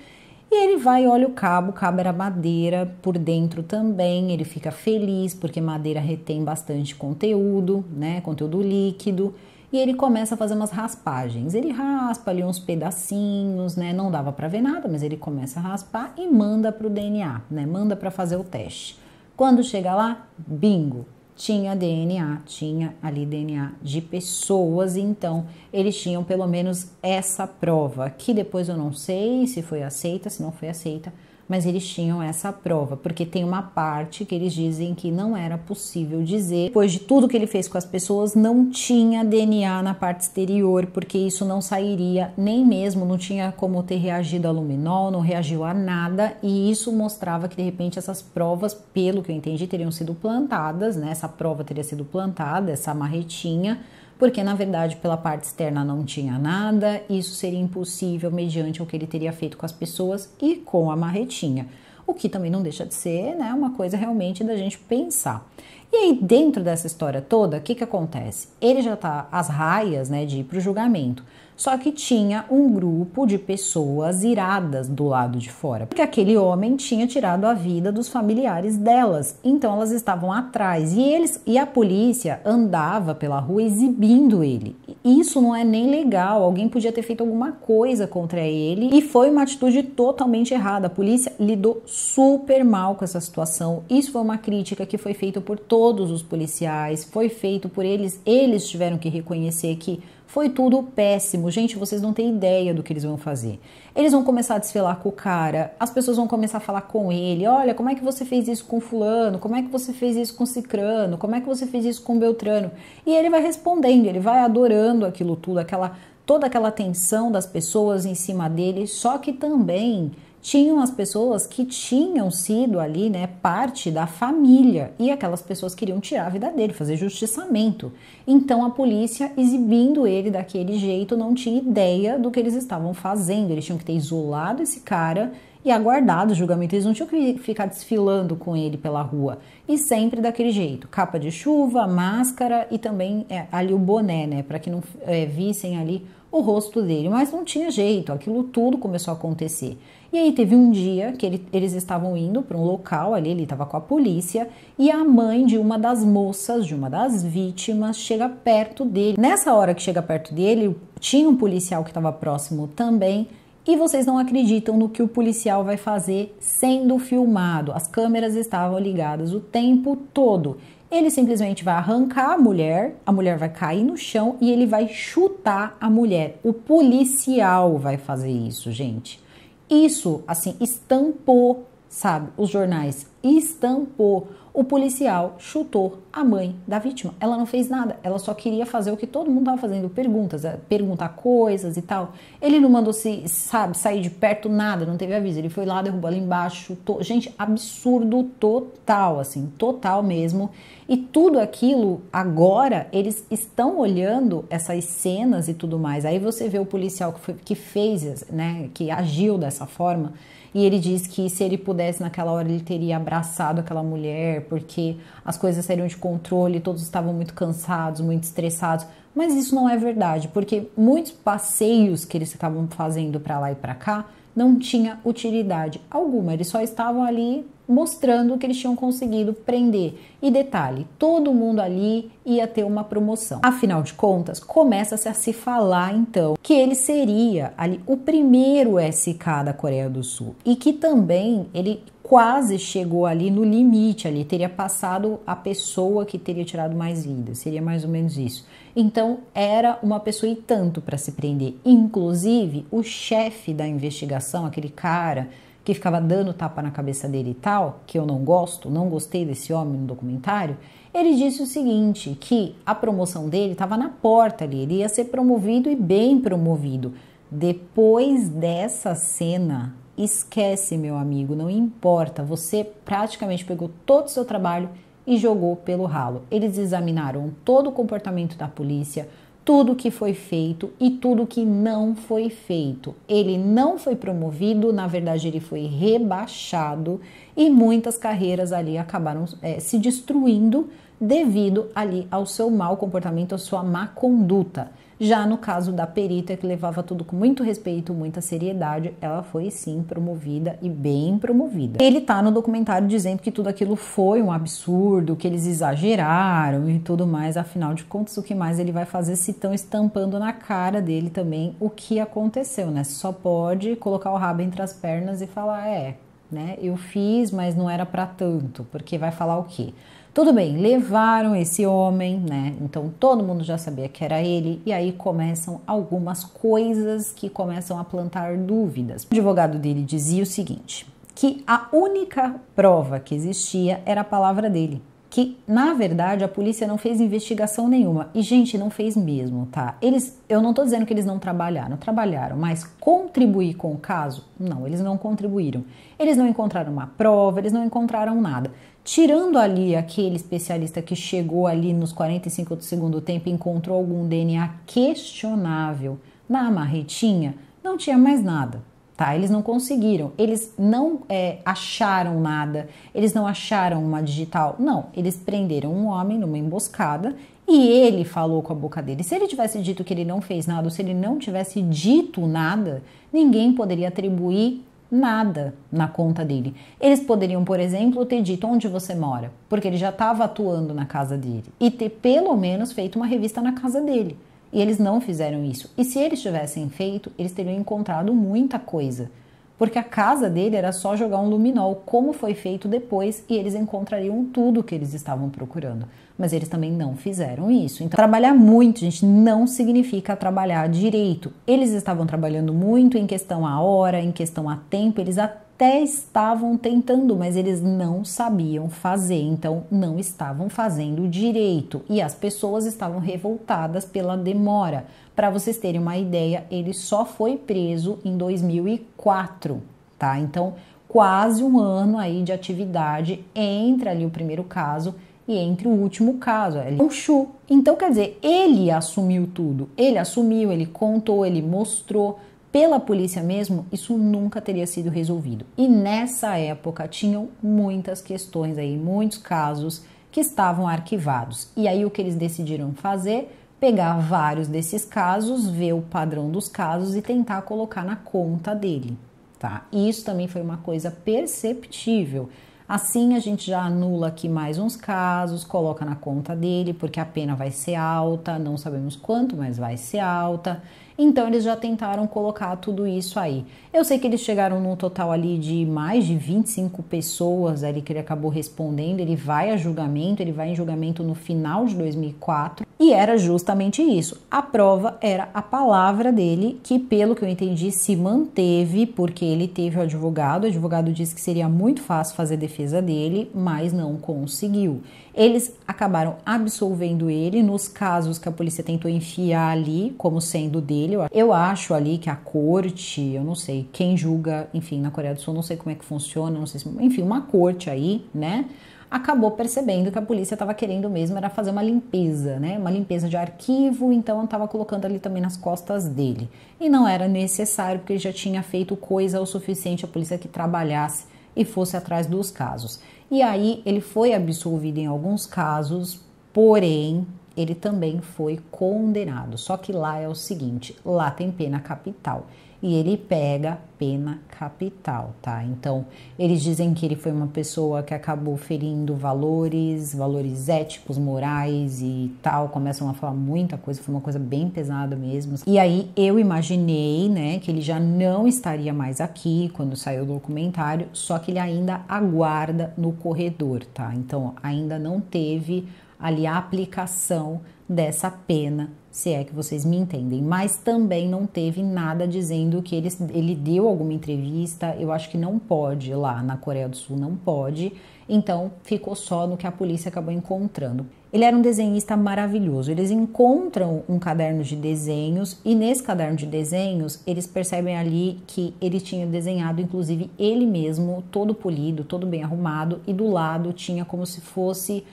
e ele vai e olha o cabo, o cabo era madeira por dentro também, ele fica feliz porque madeira retém bastante conteúdo, né, conteúdo líquido, e ele começa a fazer umas raspagens. Ele raspa ali uns pedacinhos, né, não dava para ver nada, mas ele começa a raspar e manda para o DNA, né, manda para fazer o teste. Quando chega lá, bingo, tinha DNA, tinha ali DNA de pessoas, então eles tinham pelo menos essa prova, que depois eu não sei se foi aceita, se não foi aceita, mas eles tinham essa prova, porque tem uma parte que eles dizem que não era possível dizer, depois de tudo que ele fez com as pessoas, não tinha DNA na parte exterior, porque isso não sairia nem mesmo, não tinha como ter reagido a luminol, não reagiu a nada, e isso mostrava que de repente essas provas, pelo que eu entendi, teriam sido plantadas, né? Essa prova teria sido plantada, essa marretinha porque na verdade pela parte externa não tinha nada, isso seria impossível mediante o que ele teria feito com as pessoas e com a marretinha. O que também não deixa de ser né, uma coisa realmente da gente pensar. E aí, dentro dessa história toda, o que, que acontece? Ele já está às raias né, de ir para o julgamento. Só que tinha um grupo de pessoas iradas do lado de fora, porque aquele homem tinha tirado a vida dos familiares delas. Então elas estavam atrás e eles e a polícia andava pela rua exibindo ele. Isso não é nem legal. Alguém podia ter feito alguma coisa contra ele e foi uma atitude totalmente errada. A polícia lidou super mal com essa situação. Isso foi uma crítica que foi feita por todos os policiais, foi feito por eles. Eles tiveram que reconhecer que foi tudo péssimo. Gente, vocês não têm ideia do que eles vão fazer. Eles vão começar a desfilar com o cara, as pessoas vão começar a falar com ele: olha, como é que você fez isso com Fulano? Como é que você fez isso com Cicrano? Como é que você fez isso com Beltrano? E ele vai respondendo, ele vai adorando aquilo tudo, aquela toda aquela tensão das pessoas em cima dele, só que também tinham as pessoas que tinham sido ali, né, parte da família e aquelas pessoas queriam tirar a vida dele, fazer justiçamento. Então a polícia, exibindo ele daquele jeito, não tinha ideia do que eles estavam fazendo. Eles tinham que ter isolado esse cara e aguardado o julgamento. Eles não tinham que ficar desfilando com ele pela rua. E sempre daquele jeito: capa de chuva, máscara e também é, ali o boné, né? Para que não é, vissem ali o rosto dele. Mas não tinha jeito, aquilo tudo começou a acontecer. E aí teve um dia que ele, eles estavam indo para um local ali, ele estava com a polícia, e a mãe de uma das moças, de uma das vítimas, chega perto dele. Nessa hora que chega perto dele, tinha um policial que estava próximo também. E vocês não acreditam no que o policial vai fazer sendo filmado. As câmeras estavam ligadas o tempo todo. Ele simplesmente vai arrancar a mulher, a mulher vai cair no chão e ele vai chutar a mulher. O policial vai fazer isso, gente. Isso, assim, estampou, sabe? Os jornais estampou o policial chutou a mãe da vítima. Ela não fez nada, ela só queria fazer o que todo mundo estava fazendo, perguntas, eh, perguntar coisas e tal. Ele não mandou se, sabe, sair de perto nada, não teve aviso. Ele foi lá, derrubou ela embaixo, chutou. Gente, absurdo total, assim, total mesmo. E tudo aquilo, agora, eles estão olhando essas cenas e tudo mais. Aí você vê o policial que, foi, que fez, né, que agiu dessa forma e ele diz que se ele pudesse naquela hora ele teria abraçado aquela mulher, porque as coisas seriam de controle, todos estavam muito cansados, muito estressados. Mas isso não é verdade, porque muitos passeios que eles estavam fazendo para lá e para cá não tinha utilidade alguma, eles só estavam ali mostrando que eles tinham conseguido prender. E detalhe, todo mundo ali ia ter uma promoção. Afinal de contas, começa-se a se falar então que ele seria ali o primeiro SK da Coreia do Sul e que também ele quase chegou ali no limite, ali teria passado a pessoa que teria tirado mais vida, seria mais ou menos isso. Então era uma pessoa e tanto para se prender, inclusive o chefe da investigação, aquele cara que ficava dando tapa na cabeça dele e tal, que eu não gosto, não gostei desse homem no documentário, ele disse o seguinte, que a promoção dele estava na porta ali, ele ia ser promovido e bem promovido. Depois dessa cena, Esquece, meu amigo, não importa, você praticamente pegou todo o seu trabalho e jogou pelo ralo. Eles examinaram todo o comportamento da polícia, tudo que foi feito e tudo que não foi feito. Ele não foi promovido, na verdade, ele foi rebaixado e muitas carreiras ali acabaram é, se destruindo devido ali ao seu mau comportamento, à sua má conduta. Já no caso da perita, que levava tudo com muito respeito, muita seriedade, ela foi sim promovida e bem promovida. Ele tá no documentário dizendo que tudo aquilo foi um absurdo, que eles exageraram e tudo mais, afinal de contas, o que mais ele vai fazer se estão estampando na cara dele também o que aconteceu, né? Só pode colocar o rabo entre as pernas e falar: é, né? Eu fiz, mas não era para tanto, porque vai falar o quê? Tudo bem, levaram esse homem, né? Então todo mundo já sabia que era ele, e aí começam algumas coisas que começam a plantar dúvidas. O advogado dele dizia o seguinte: que a única prova que existia era a palavra dele. Que na verdade a polícia não fez investigação nenhuma. E gente, não fez mesmo, tá? Eles, eu não tô dizendo que eles não trabalharam, trabalharam, mas contribuir com o caso? Não, eles não contribuíram. Eles não encontraram uma prova, eles não encontraram nada tirando ali aquele especialista que chegou ali nos 45 do segundo tempo e encontrou algum DNA questionável na marretinha, não tinha mais nada. Tá, eles não conseguiram, eles não é, acharam nada, eles não acharam uma digital, não, eles prenderam um homem numa emboscada e ele falou com a boca dele. Se ele tivesse dito que ele não fez nada, ou se ele não tivesse dito nada, ninguém poderia atribuir nada na conta dele. Eles poderiam, por exemplo, ter dito onde você mora, porque ele já estava atuando na casa dele, e ter pelo menos feito uma revista na casa dele. E eles não fizeram isso. E se eles tivessem feito, eles teriam encontrado muita coisa. Porque a casa dele era só jogar um luminol, como foi feito depois, e eles encontrariam tudo que eles estavam procurando mas eles também não fizeram isso. Então, trabalhar muito, gente, não significa trabalhar direito. Eles estavam trabalhando muito em questão a hora, em questão a tempo, eles até estavam tentando, mas eles não sabiam fazer, então não estavam fazendo direito. E as pessoas estavam revoltadas pela demora. Para vocês terem uma ideia, ele só foi preso em 2004, tá? Então, quase um ano aí de atividade entre ali o primeiro caso e entre o último caso, ele é o Então quer dizer, ele assumiu tudo. Ele assumiu, ele contou, ele mostrou pela polícia mesmo, isso nunca teria sido resolvido. E nessa época tinham muitas questões aí, muitos casos que estavam arquivados. E aí o que eles decidiram fazer? Pegar vários desses casos, ver o padrão dos casos e tentar colocar na conta dele, tá? Isso também foi uma coisa perceptível Assim, a gente já anula aqui mais uns casos, coloca na conta dele, porque a pena vai ser alta, não sabemos quanto, mas vai ser alta. Então eles já tentaram colocar tudo isso aí. Eu sei que eles chegaram num total ali de mais de 25 pessoas ali que ele acabou respondendo, ele vai a julgamento, ele vai em julgamento no final de 2004 e era justamente isso. A prova era a palavra dele que, pelo que eu entendi, se manteve porque ele teve o advogado, o advogado disse que seria muito fácil fazer defesa dele, mas não conseguiu. Eles acabaram absolvendo ele nos casos que a polícia tentou enfiar ali como sendo dele. Eu acho ali que a corte, eu não sei quem julga, enfim, na Coreia do Sul, não sei como é que funciona, não sei se, enfim, uma corte aí, né? acabou percebendo que a polícia estava querendo mesmo era fazer uma limpeza, né? Uma limpeza de arquivo, então estava colocando ali também nas costas dele. E não era necessário porque ele já tinha feito coisa o suficiente a polícia que trabalhasse e fosse atrás dos casos. E aí ele foi absolvido em alguns casos, porém ele também foi condenado. Só que lá é o seguinte: lá tem pena capital e ele pega pena capital, tá? Então, eles dizem que ele foi uma pessoa que acabou ferindo valores, valores éticos, morais e tal, começam a falar muita coisa, foi uma coisa bem pesada mesmo. E aí eu imaginei, né, que ele já não estaria mais aqui quando saiu o documentário, só que ele ainda aguarda no corredor, tá? Então, ainda não teve ali a aplicação dessa pena se é que vocês me entendem, mas também não teve nada dizendo que ele, ele deu alguma entrevista. Eu acho que não pode lá na Coreia do Sul, não pode. Então ficou só no que a polícia acabou encontrando. Ele era um desenhista maravilhoso. Eles encontram um caderno de desenhos e nesse caderno de desenhos eles percebem ali que ele tinha desenhado, inclusive ele mesmo, todo polido, todo bem arrumado e do lado tinha como se fosse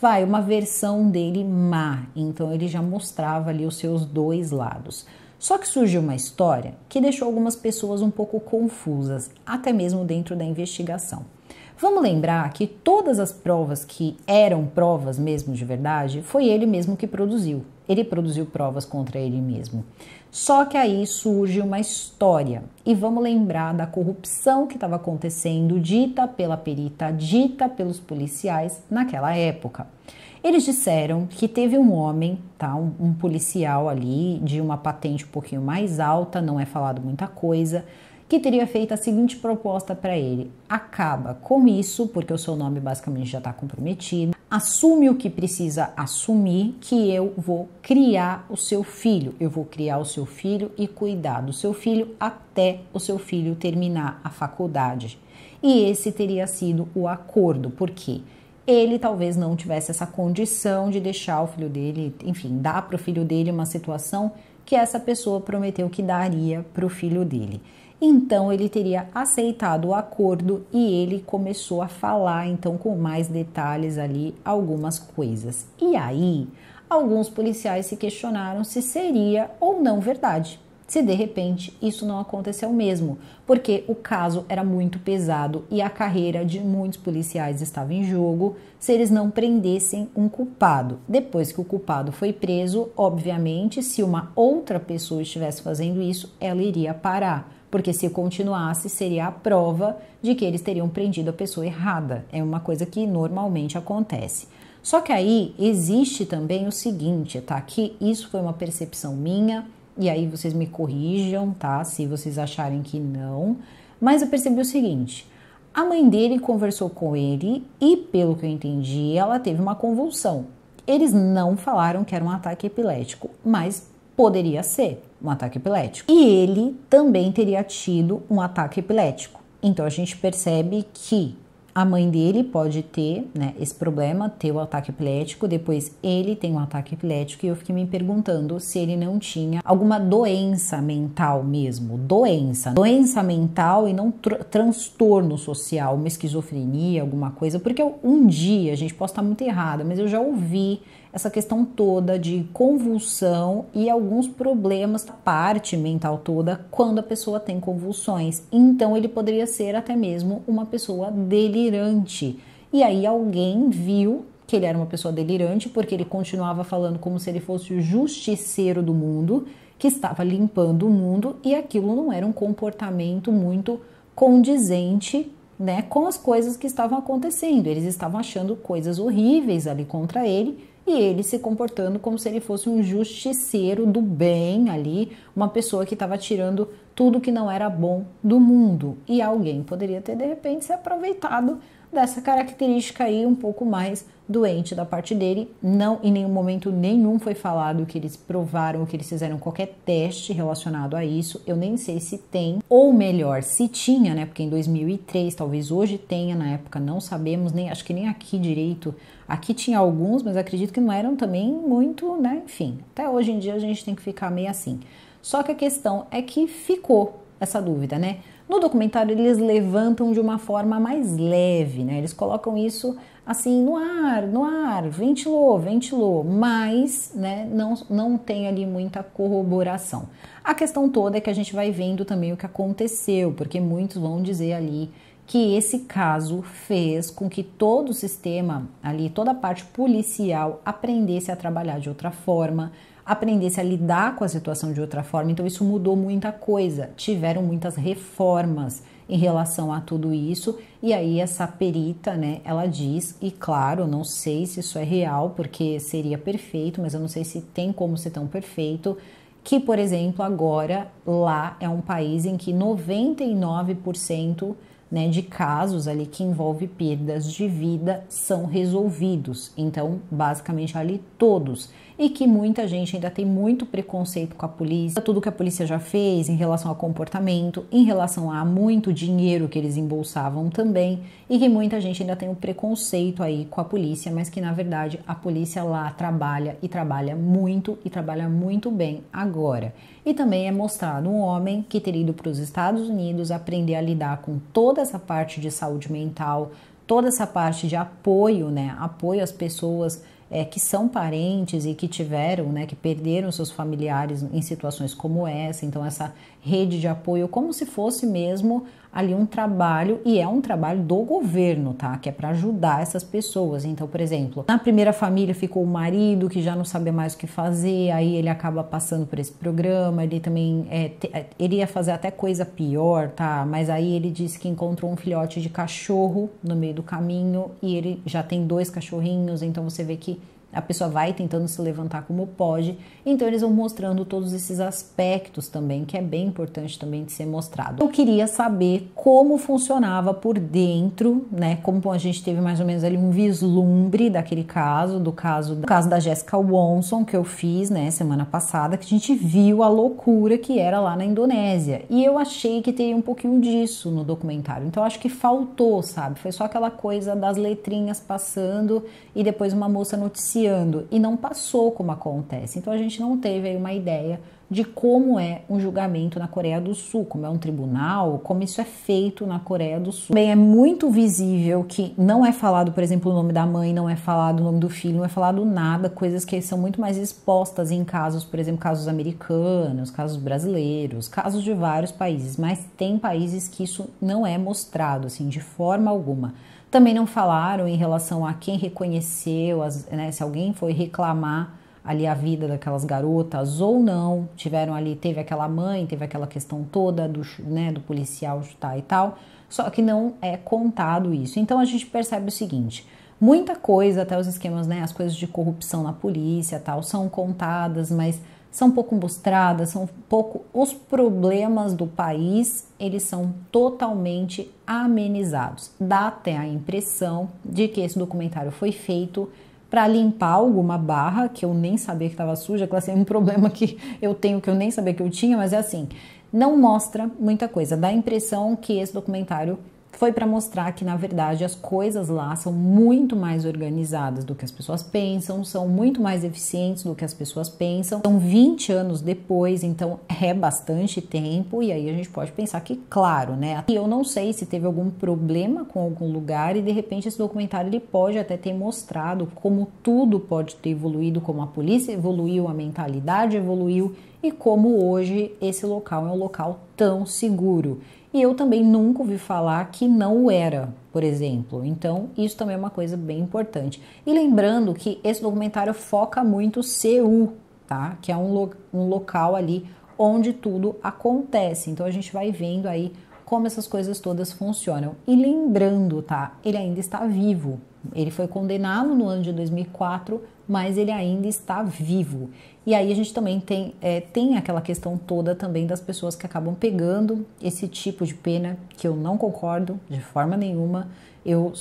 vai uma versão dele má. Então ele já mostrava ali os seus dois lados. Só que surgiu uma história que deixou algumas pessoas um pouco confusas, até mesmo dentro da investigação. Vamos lembrar que todas as provas que eram provas mesmo de verdade, foi ele mesmo que produziu. Ele produziu provas contra ele mesmo. Só que aí surge uma história e vamos lembrar da corrupção que estava acontecendo, dita pela perita, dita pelos policiais naquela época. Eles disseram que teve um homem, tá, um, um policial ali de uma patente um pouquinho mais alta, não é falado muita coisa, que teria feito a seguinte proposta para ele: acaba com isso, porque o seu nome basicamente já está comprometido assume o que precisa assumir, que eu vou criar o seu filho. Eu vou criar o seu filho e cuidar do seu filho até o seu filho terminar a faculdade. E esse teria sido o acordo, porque ele talvez não tivesse essa condição de deixar o filho dele, enfim, dar para o filho dele uma situação que essa pessoa prometeu que daria para o filho dele então ele teria aceitado o acordo e ele começou a falar então com mais detalhes ali algumas coisas. E aí, alguns policiais se questionaram se seria ou não verdade. Se de repente isso não aconteceu mesmo, porque o caso era muito pesado e a carreira de muitos policiais estava em jogo se eles não prendessem um culpado. Depois que o culpado foi preso, obviamente, se uma outra pessoa estivesse fazendo isso, ela iria parar porque se continuasse, seria a prova de que eles teriam prendido a pessoa errada. É uma coisa que normalmente acontece. Só que aí existe também o seguinte, tá? Que isso foi uma percepção minha, e aí vocês me corrijam, tá? Se vocês acharem que não. Mas eu percebi o seguinte: a mãe dele conversou com ele e, pelo que eu entendi, ela teve uma convulsão. Eles não falaram que era um ataque epilético, mas Poderia ser um ataque epilético. E ele também teria tido um ataque epilético. Então a gente percebe que a mãe dele pode ter né, esse problema, ter o ataque epilético, depois ele tem um ataque epilético e eu fiquei me perguntando se ele não tinha alguma doença mental mesmo, doença, doença mental e não tr transtorno social, uma esquizofrenia, alguma coisa, porque um dia, a gente pode estar muito errada, mas eu já ouvi essa questão toda de convulsão e alguns problemas da parte mental toda quando a pessoa tem convulsões. Então ele poderia ser até mesmo uma pessoa delirante. E aí alguém viu que ele era uma pessoa delirante porque ele continuava falando como se ele fosse o justiceiro do mundo, que estava limpando o mundo e aquilo não era um comportamento muito condizente né, com as coisas que estavam acontecendo. Eles estavam achando coisas horríveis ali contra ele e ele se comportando como se ele fosse um justiceiro do bem ali, uma pessoa que estava tirando tudo que não era bom do mundo. E alguém poderia ter de repente se aproveitado dessa característica aí um pouco mais doente da parte dele. Não em nenhum momento nenhum foi falado que eles provaram, que eles fizeram qualquer teste relacionado a isso. Eu nem sei se tem, ou melhor, se tinha, né? Porque em 2003, talvez hoje tenha, na época não sabemos, nem acho que nem aqui direito. Aqui tinha alguns, mas acredito que não eram também muito, né? Enfim, até hoje em dia a gente tem que ficar meio assim. Só que a questão é que ficou essa dúvida, né? No documentário eles levantam de uma forma mais leve, né? Eles colocam isso assim no ar, no ar, ventilou, ventilou, mas, né, não não tem ali muita corroboração. A questão toda é que a gente vai vendo também o que aconteceu, porque muitos vão dizer ali que esse caso fez com que todo o sistema ali, toda a parte policial aprendesse a trabalhar de outra forma, aprendesse a lidar com a situação de outra forma. Então, isso mudou muita coisa. Tiveram muitas reformas em relação a tudo isso. E aí, essa perita, né, ela diz, e claro, não sei se isso é real, porque seria perfeito, mas eu não sei se tem como ser tão perfeito. Que, por exemplo, agora lá é um país em que 99% né, de casos ali que envolve perdas de vida são resolvidos. Então, basicamente ali todos e que muita gente ainda tem muito preconceito com a polícia, tudo que a polícia já fez em relação a comportamento, em relação a muito dinheiro que eles embolsavam também, e que muita gente ainda tem um preconceito aí com a polícia, mas que na verdade a polícia lá trabalha e trabalha muito e trabalha muito bem agora. E também é mostrado um homem que teria ido para os Estados Unidos aprender a lidar com toda essa parte de saúde mental, toda essa parte de apoio, né? Apoio às pessoas é, que são parentes e que tiveram, né, que perderam seus familiares em situações como essa. Então, essa rede de apoio, como se fosse mesmo ali um trabalho, e é um trabalho do governo, tá? Que é para ajudar essas pessoas. Então, por exemplo, na primeira família ficou o marido que já não sabe mais o que fazer, aí ele acaba passando por esse programa, ele também é, te, é, ele ia fazer até coisa pior, tá? Mas aí ele disse que encontrou um filhote de cachorro no meio do caminho e ele já tem dois cachorrinhos, então você vê que a pessoa vai tentando se levantar como pode. Então eles vão mostrando todos esses aspectos também, que é bem importante também de ser mostrado. Eu queria saber como funcionava por dentro, né? Como a gente teve mais ou menos ali um vislumbre daquele caso, do caso, do caso da Jessica Wonson que eu fiz, né, semana passada, que a gente viu a loucura que era lá na Indonésia. E eu achei que teria um pouquinho disso no documentário. Então acho que faltou, sabe? Foi só aquela coisa das letrinhas passando e depois uma moça noticiando e não passou como acontece. Então a gente não teve aí uma ideia de como é um julgamento na Coreia do Sul, como é um tribunal, como isso é feito na Coreia do Sul. Bem, é muito visível que não é falado, por exemplo, o nome da mãe, não é falado o nome do filho, não é falado nada, coisas que são muito mais expostas em casos, por exemplo, casos americanos, casos brasileiros, casos de vários países, mas tem países que isso não é mostrado assim de forma alguma. Também não falaram em relação a quem reconheceu, as, né, se alguém foi reclamar ali a vida daquelas garotas ou não, tiveram ali, teve aquela mãe, teve aquela questão toda do, né, do policial chutar e tal, só que não é contado isso. Então a gente percebe o seguinte, muita coisa, até os esquemas, né, as coisas de corrupção na polícia tal, são contadas, mas são pouco mostradas, são pouco os problemas do país, eles são totalmente amenizados. Dá até a impressão de que esse documentário foi feito para limpar alguma barra que eu nem sabia que estava suja, que assim, é um problema que eu tenho que eu nem sabia que eu tinha, mas é assim, não mostra muita coisa. Dá a impressão que esse documentário foi para mostrar que, na verdade, as coisas lá são muito mais organizadas do que as pessoas pensam, são muito mais eficientes do que as pessoas pensam. São 20 anos depois, então é bastante tempo, e aí a gente pode pensar que, claro, né? eu não sei se teve algum problema com algum lugar, e de repente esse documentário ele pode até ter mostrado como tudo pode ter evoluído, como a polícia evoluiu, a mentalidade evoluiu e como hoje esse local é um local tão seguro. E eu também nunca ouvi falar que não era, por exemplo. Então, isso também é uma coisa bem importante. E lembrando que esse documentário foca muito Seul, tá? Que é um, lo um local ali onde tudo acontece. Então, a gente vai vendo aí como essas coisas todas funcionam. E lembrando, tá? Ele ainda está vivo. Ele foi condenado no ano de 2004, mas ele ainda está vivo. E aí a gente também tem, é, tem aquela questão toda também das pessoas que acabam pegando esse tipo de pena, que eu não concordo de forma nenhuma. Eu,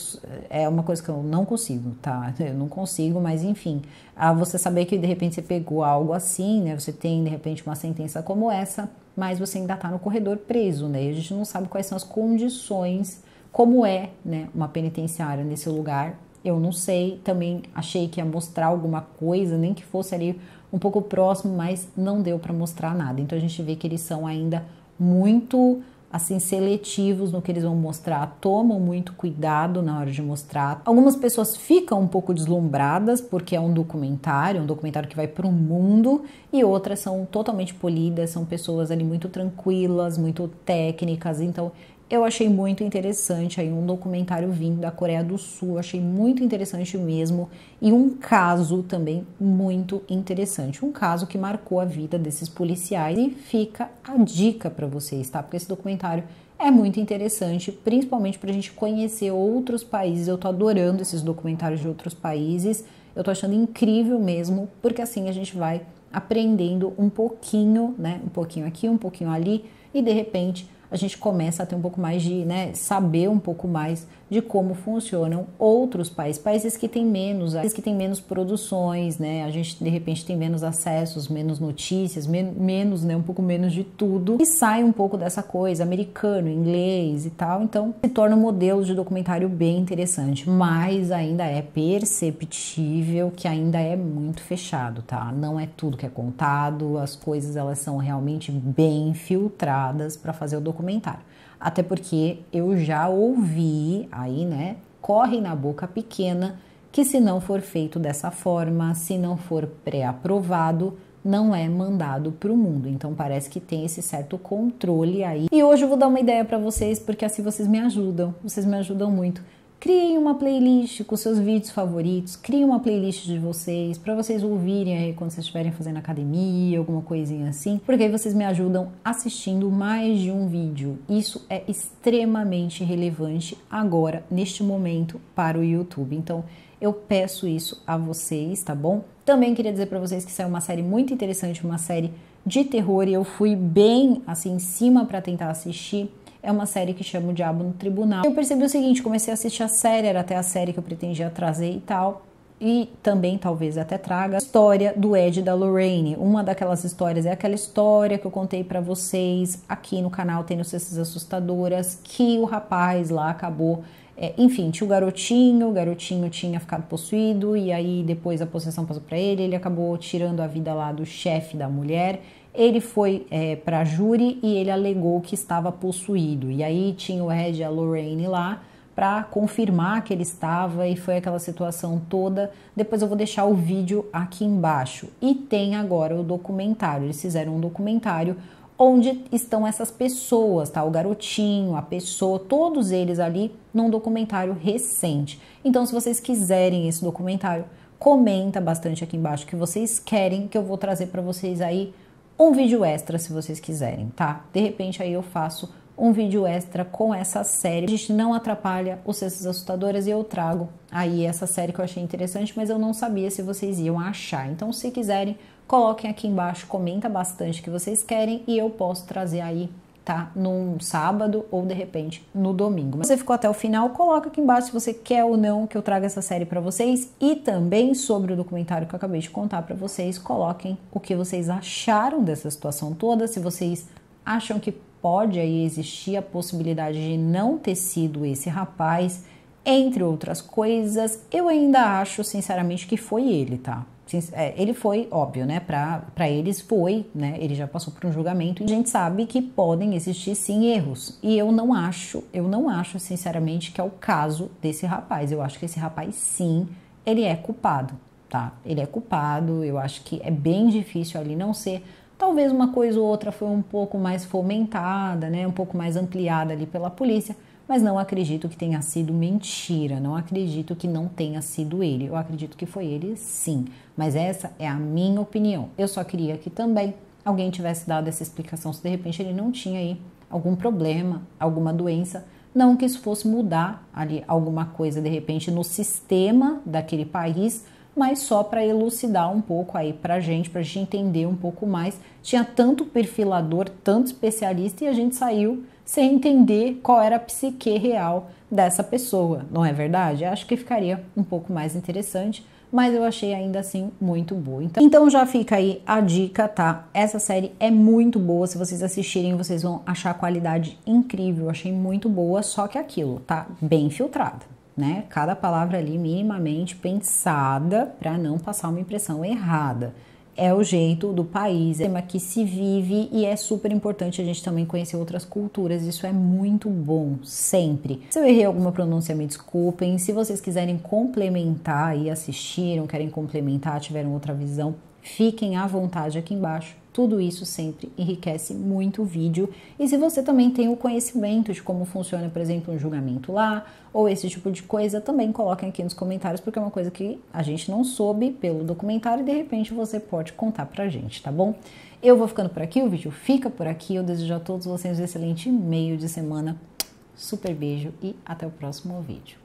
é uma coisa que eu não consigo, tá? Eu não consigo, mas enfim, a você saber que de repente você pegou algo assim, né? Você tem de repente uma sentença como essa, mas você ainda está no corredor preso, né? E a gente não sabe quais são as condições como é né, uma penitenciária nesse lugar, eu não sei. Também achei que ia mostrar alguma coisa, nem que fosse ali um pouco próximo, mas não deu para mostrar nada. Então a gente vê que eles são ainda muito assim seletivos no que eles vão mostrar, tomam muito cuidado na hora de mostrar. Algumas pessoas ficam um pouco deslumbradas porque é um documentário, um documentário que vai para o mundo, e outras são totalmente polidas, são pessoas ali muito tranquilas, muito técnicas. Então eu achei muito interessante aí um documentário vindo da Coreia do Sul, achei muito interessante mesmo, e um caso também muito interessante, um caso que marcou a vida desses policiais e fica a dica para vocês, tá? Porque esse documentário é muito interessante, principalmente para a gente conhecer outros países. Eu tô adorando esses documentários de outros países, eu tô achando incrível mesmo, porque assim a gente vai aprendendo um pouquinho, né? Um pouquinho aqui, um pouquinho ali, e de repente a gente começa a ter um pouco mais de, né, saber um pouco mais de como funcionam outros países, países que têm menos, que têm menos produções, né? A gente de repente tem menos acessos, menos notícias, men menos, né, um pouco menos de tudo. E sai um pouco dessa coisa americano, inglês e tal. Então, se torna um modelo de documentário bem interessante, mas ainda é perceptível que ainda é muito fechado, tá? Não é tudo que é contado, as coisas elas são realmente bem filtradas para fazer o documentário. Até porque eu já ouvi aí, né? Corre na boca pequena que se não for feito dessa forma, se não for pré-aprovado, não é mandado para o mundo. Então parece que tem esse certo controle aí. E hoje eu vou dar uma ideia para vocês, porque assim vocês me ajudam, vocês me ajudam muito crie uma playlist com seus vídeos favoritos, crie uma playlist de vocês para vocês ouvirem aí quando vocês estiverem fazendo academia, alguma coisinha assim, porque aí vocês me ajudam assistindo mais de um vídeo. Isso é extremamente relevante agora, neste momento, para o YouTube. Então, eu peço isso a vocês, tá bom? Também queria dizer para vocês que saiu uma série muito interessante, uma série de terror e eu fui bem assim em cima para tentar assistir é uma série que chama O Diabo no Tribunal. Eu percebi o seguinte, comecei a assistir a série, era até a série que eu pretendia trazer e tal. E também, talvez até traga, a história do Ed e da Lorraine. Uma daquelas histórias é aquela história que eu contei para vocês aqui no canal, tem notícias assustadoras, que o rapaz lá acabou é, enfim, tinha o garotinho, o garotinho tinha ficado possuído e aí depois a possessão passou para ele, ele acabou tirando a vida lá do chefe da mulher ele foi é, para júri e ele alegou que estava possuído. E aí tinha o Ed e a Lorraine lá para confirmar que ele estava e foi aquela situação toda. Depois eu vou deixar o vídeo aqui embaixo. E tem agora o documentário. Eles fizeram um documentário onde estão essas pessoas, tá? O garotinho, a pessoa, todos eles ali num documentário recente. Então, se vocês quiserem esse documentário, comenta bastante aqui embaixo que vocês querem que eu vou trazer para vocês aí um vídeo extra se vocês quiserem, tá? De repente aí eu faço um vídeo extra com essa série. A gente não atrapalha os cestas assustadoras e eu trago aí essa série que eu achei interessante, mas eu não sabia se vocês iam achar. Então, se quiserem, coloquem aqui embaixo, comenta bastante o que vocês querem e eu posso trazer aí tá? Num sábado ou de repente no domingo. Mas você ficou até o final, coloca aqui embaixo se você quer ou não que eu traga essa série para vocês e também sobre o documentário que eu acabei de contar para vocês, coloquem o que vocês acharam dessa situação toda, se vocês acham que pode aí existir a possibilidade de não ter sido esse rapaz, entre outras coisas. Eu ainda acho, sinceramente, que foi ele, tá? É, ele foi, óbvio, né? Para eles foi, né? Ele já passou por um julgamento e a gente sabe que podem existir sim erros. E eu não acho, eu não acho, sinceramente, que é o caso desse rapaz. Eu acho que esse rapaz, sim, ele é culpado, tá? Ele é culpado. Eu acho que é bem difícil ali não ser. Talvez uma coisa ou outra foi um pouco mais fomentada, né? Um pouco mais ampliada ali pela polícia mas não acredito que tenha sido mentira, não acredito que não tenha sido ele. Eu acredito que foi ele sim. Mas essa é a minha opinião. Eu só queria que também alguém tivesse dado essa explicação, se de repente ele não tinha aí algum problema, alguma doença. Não que isso fosse mudar ali alguma coisa, de repente, no sistema daquele país, mas só para elucidar um pouco aí para a gente, para a gente entender um pouco mais. Tinha tanto perfilador, tanto especialista e a gente saiu sem entender qual era a psique real dessa pessoa, não é verdade? Acho que ficaria um pouco mais interessante mas eu achei ainda assim muito boa. Então, então já fica aí a dica, tá? Essa série é muito boa, se vocês assistirem, vocês vão achar a qualidade incrível. Eu achei muito boa, só que aquilo tá bem filtrada. Né? Cada palavra ali minimamente pensada para não passar uma impressão errada é o jeito do país, é o tema que se vive e é super importante a gente também conhecer outras culturas. Isso é muito bom, sempre. Se eu errei alguma pronúncia, me desculpem. Se vocês quiserem complementar e assistiram, querem complementar, tiveram outra visão, fiquem à vontade aqui embaixo tudo isso sempre enriquece muito o vídeo. E se você também tem o conhecimento de como funciona, por exemplo, um julgamento lá, ou esse tipo de coisa, também coloquem aqui nos comentários, porque é uma coisa que a gente não soube pelo documentário e de repente você pode contar pra gente, tá bom? Eu vou ficando por aqui, o vídeo fica por aqui. Eu desejo a todos vocês um excelente meio de semana. Super beijo e até o próximo vídeo.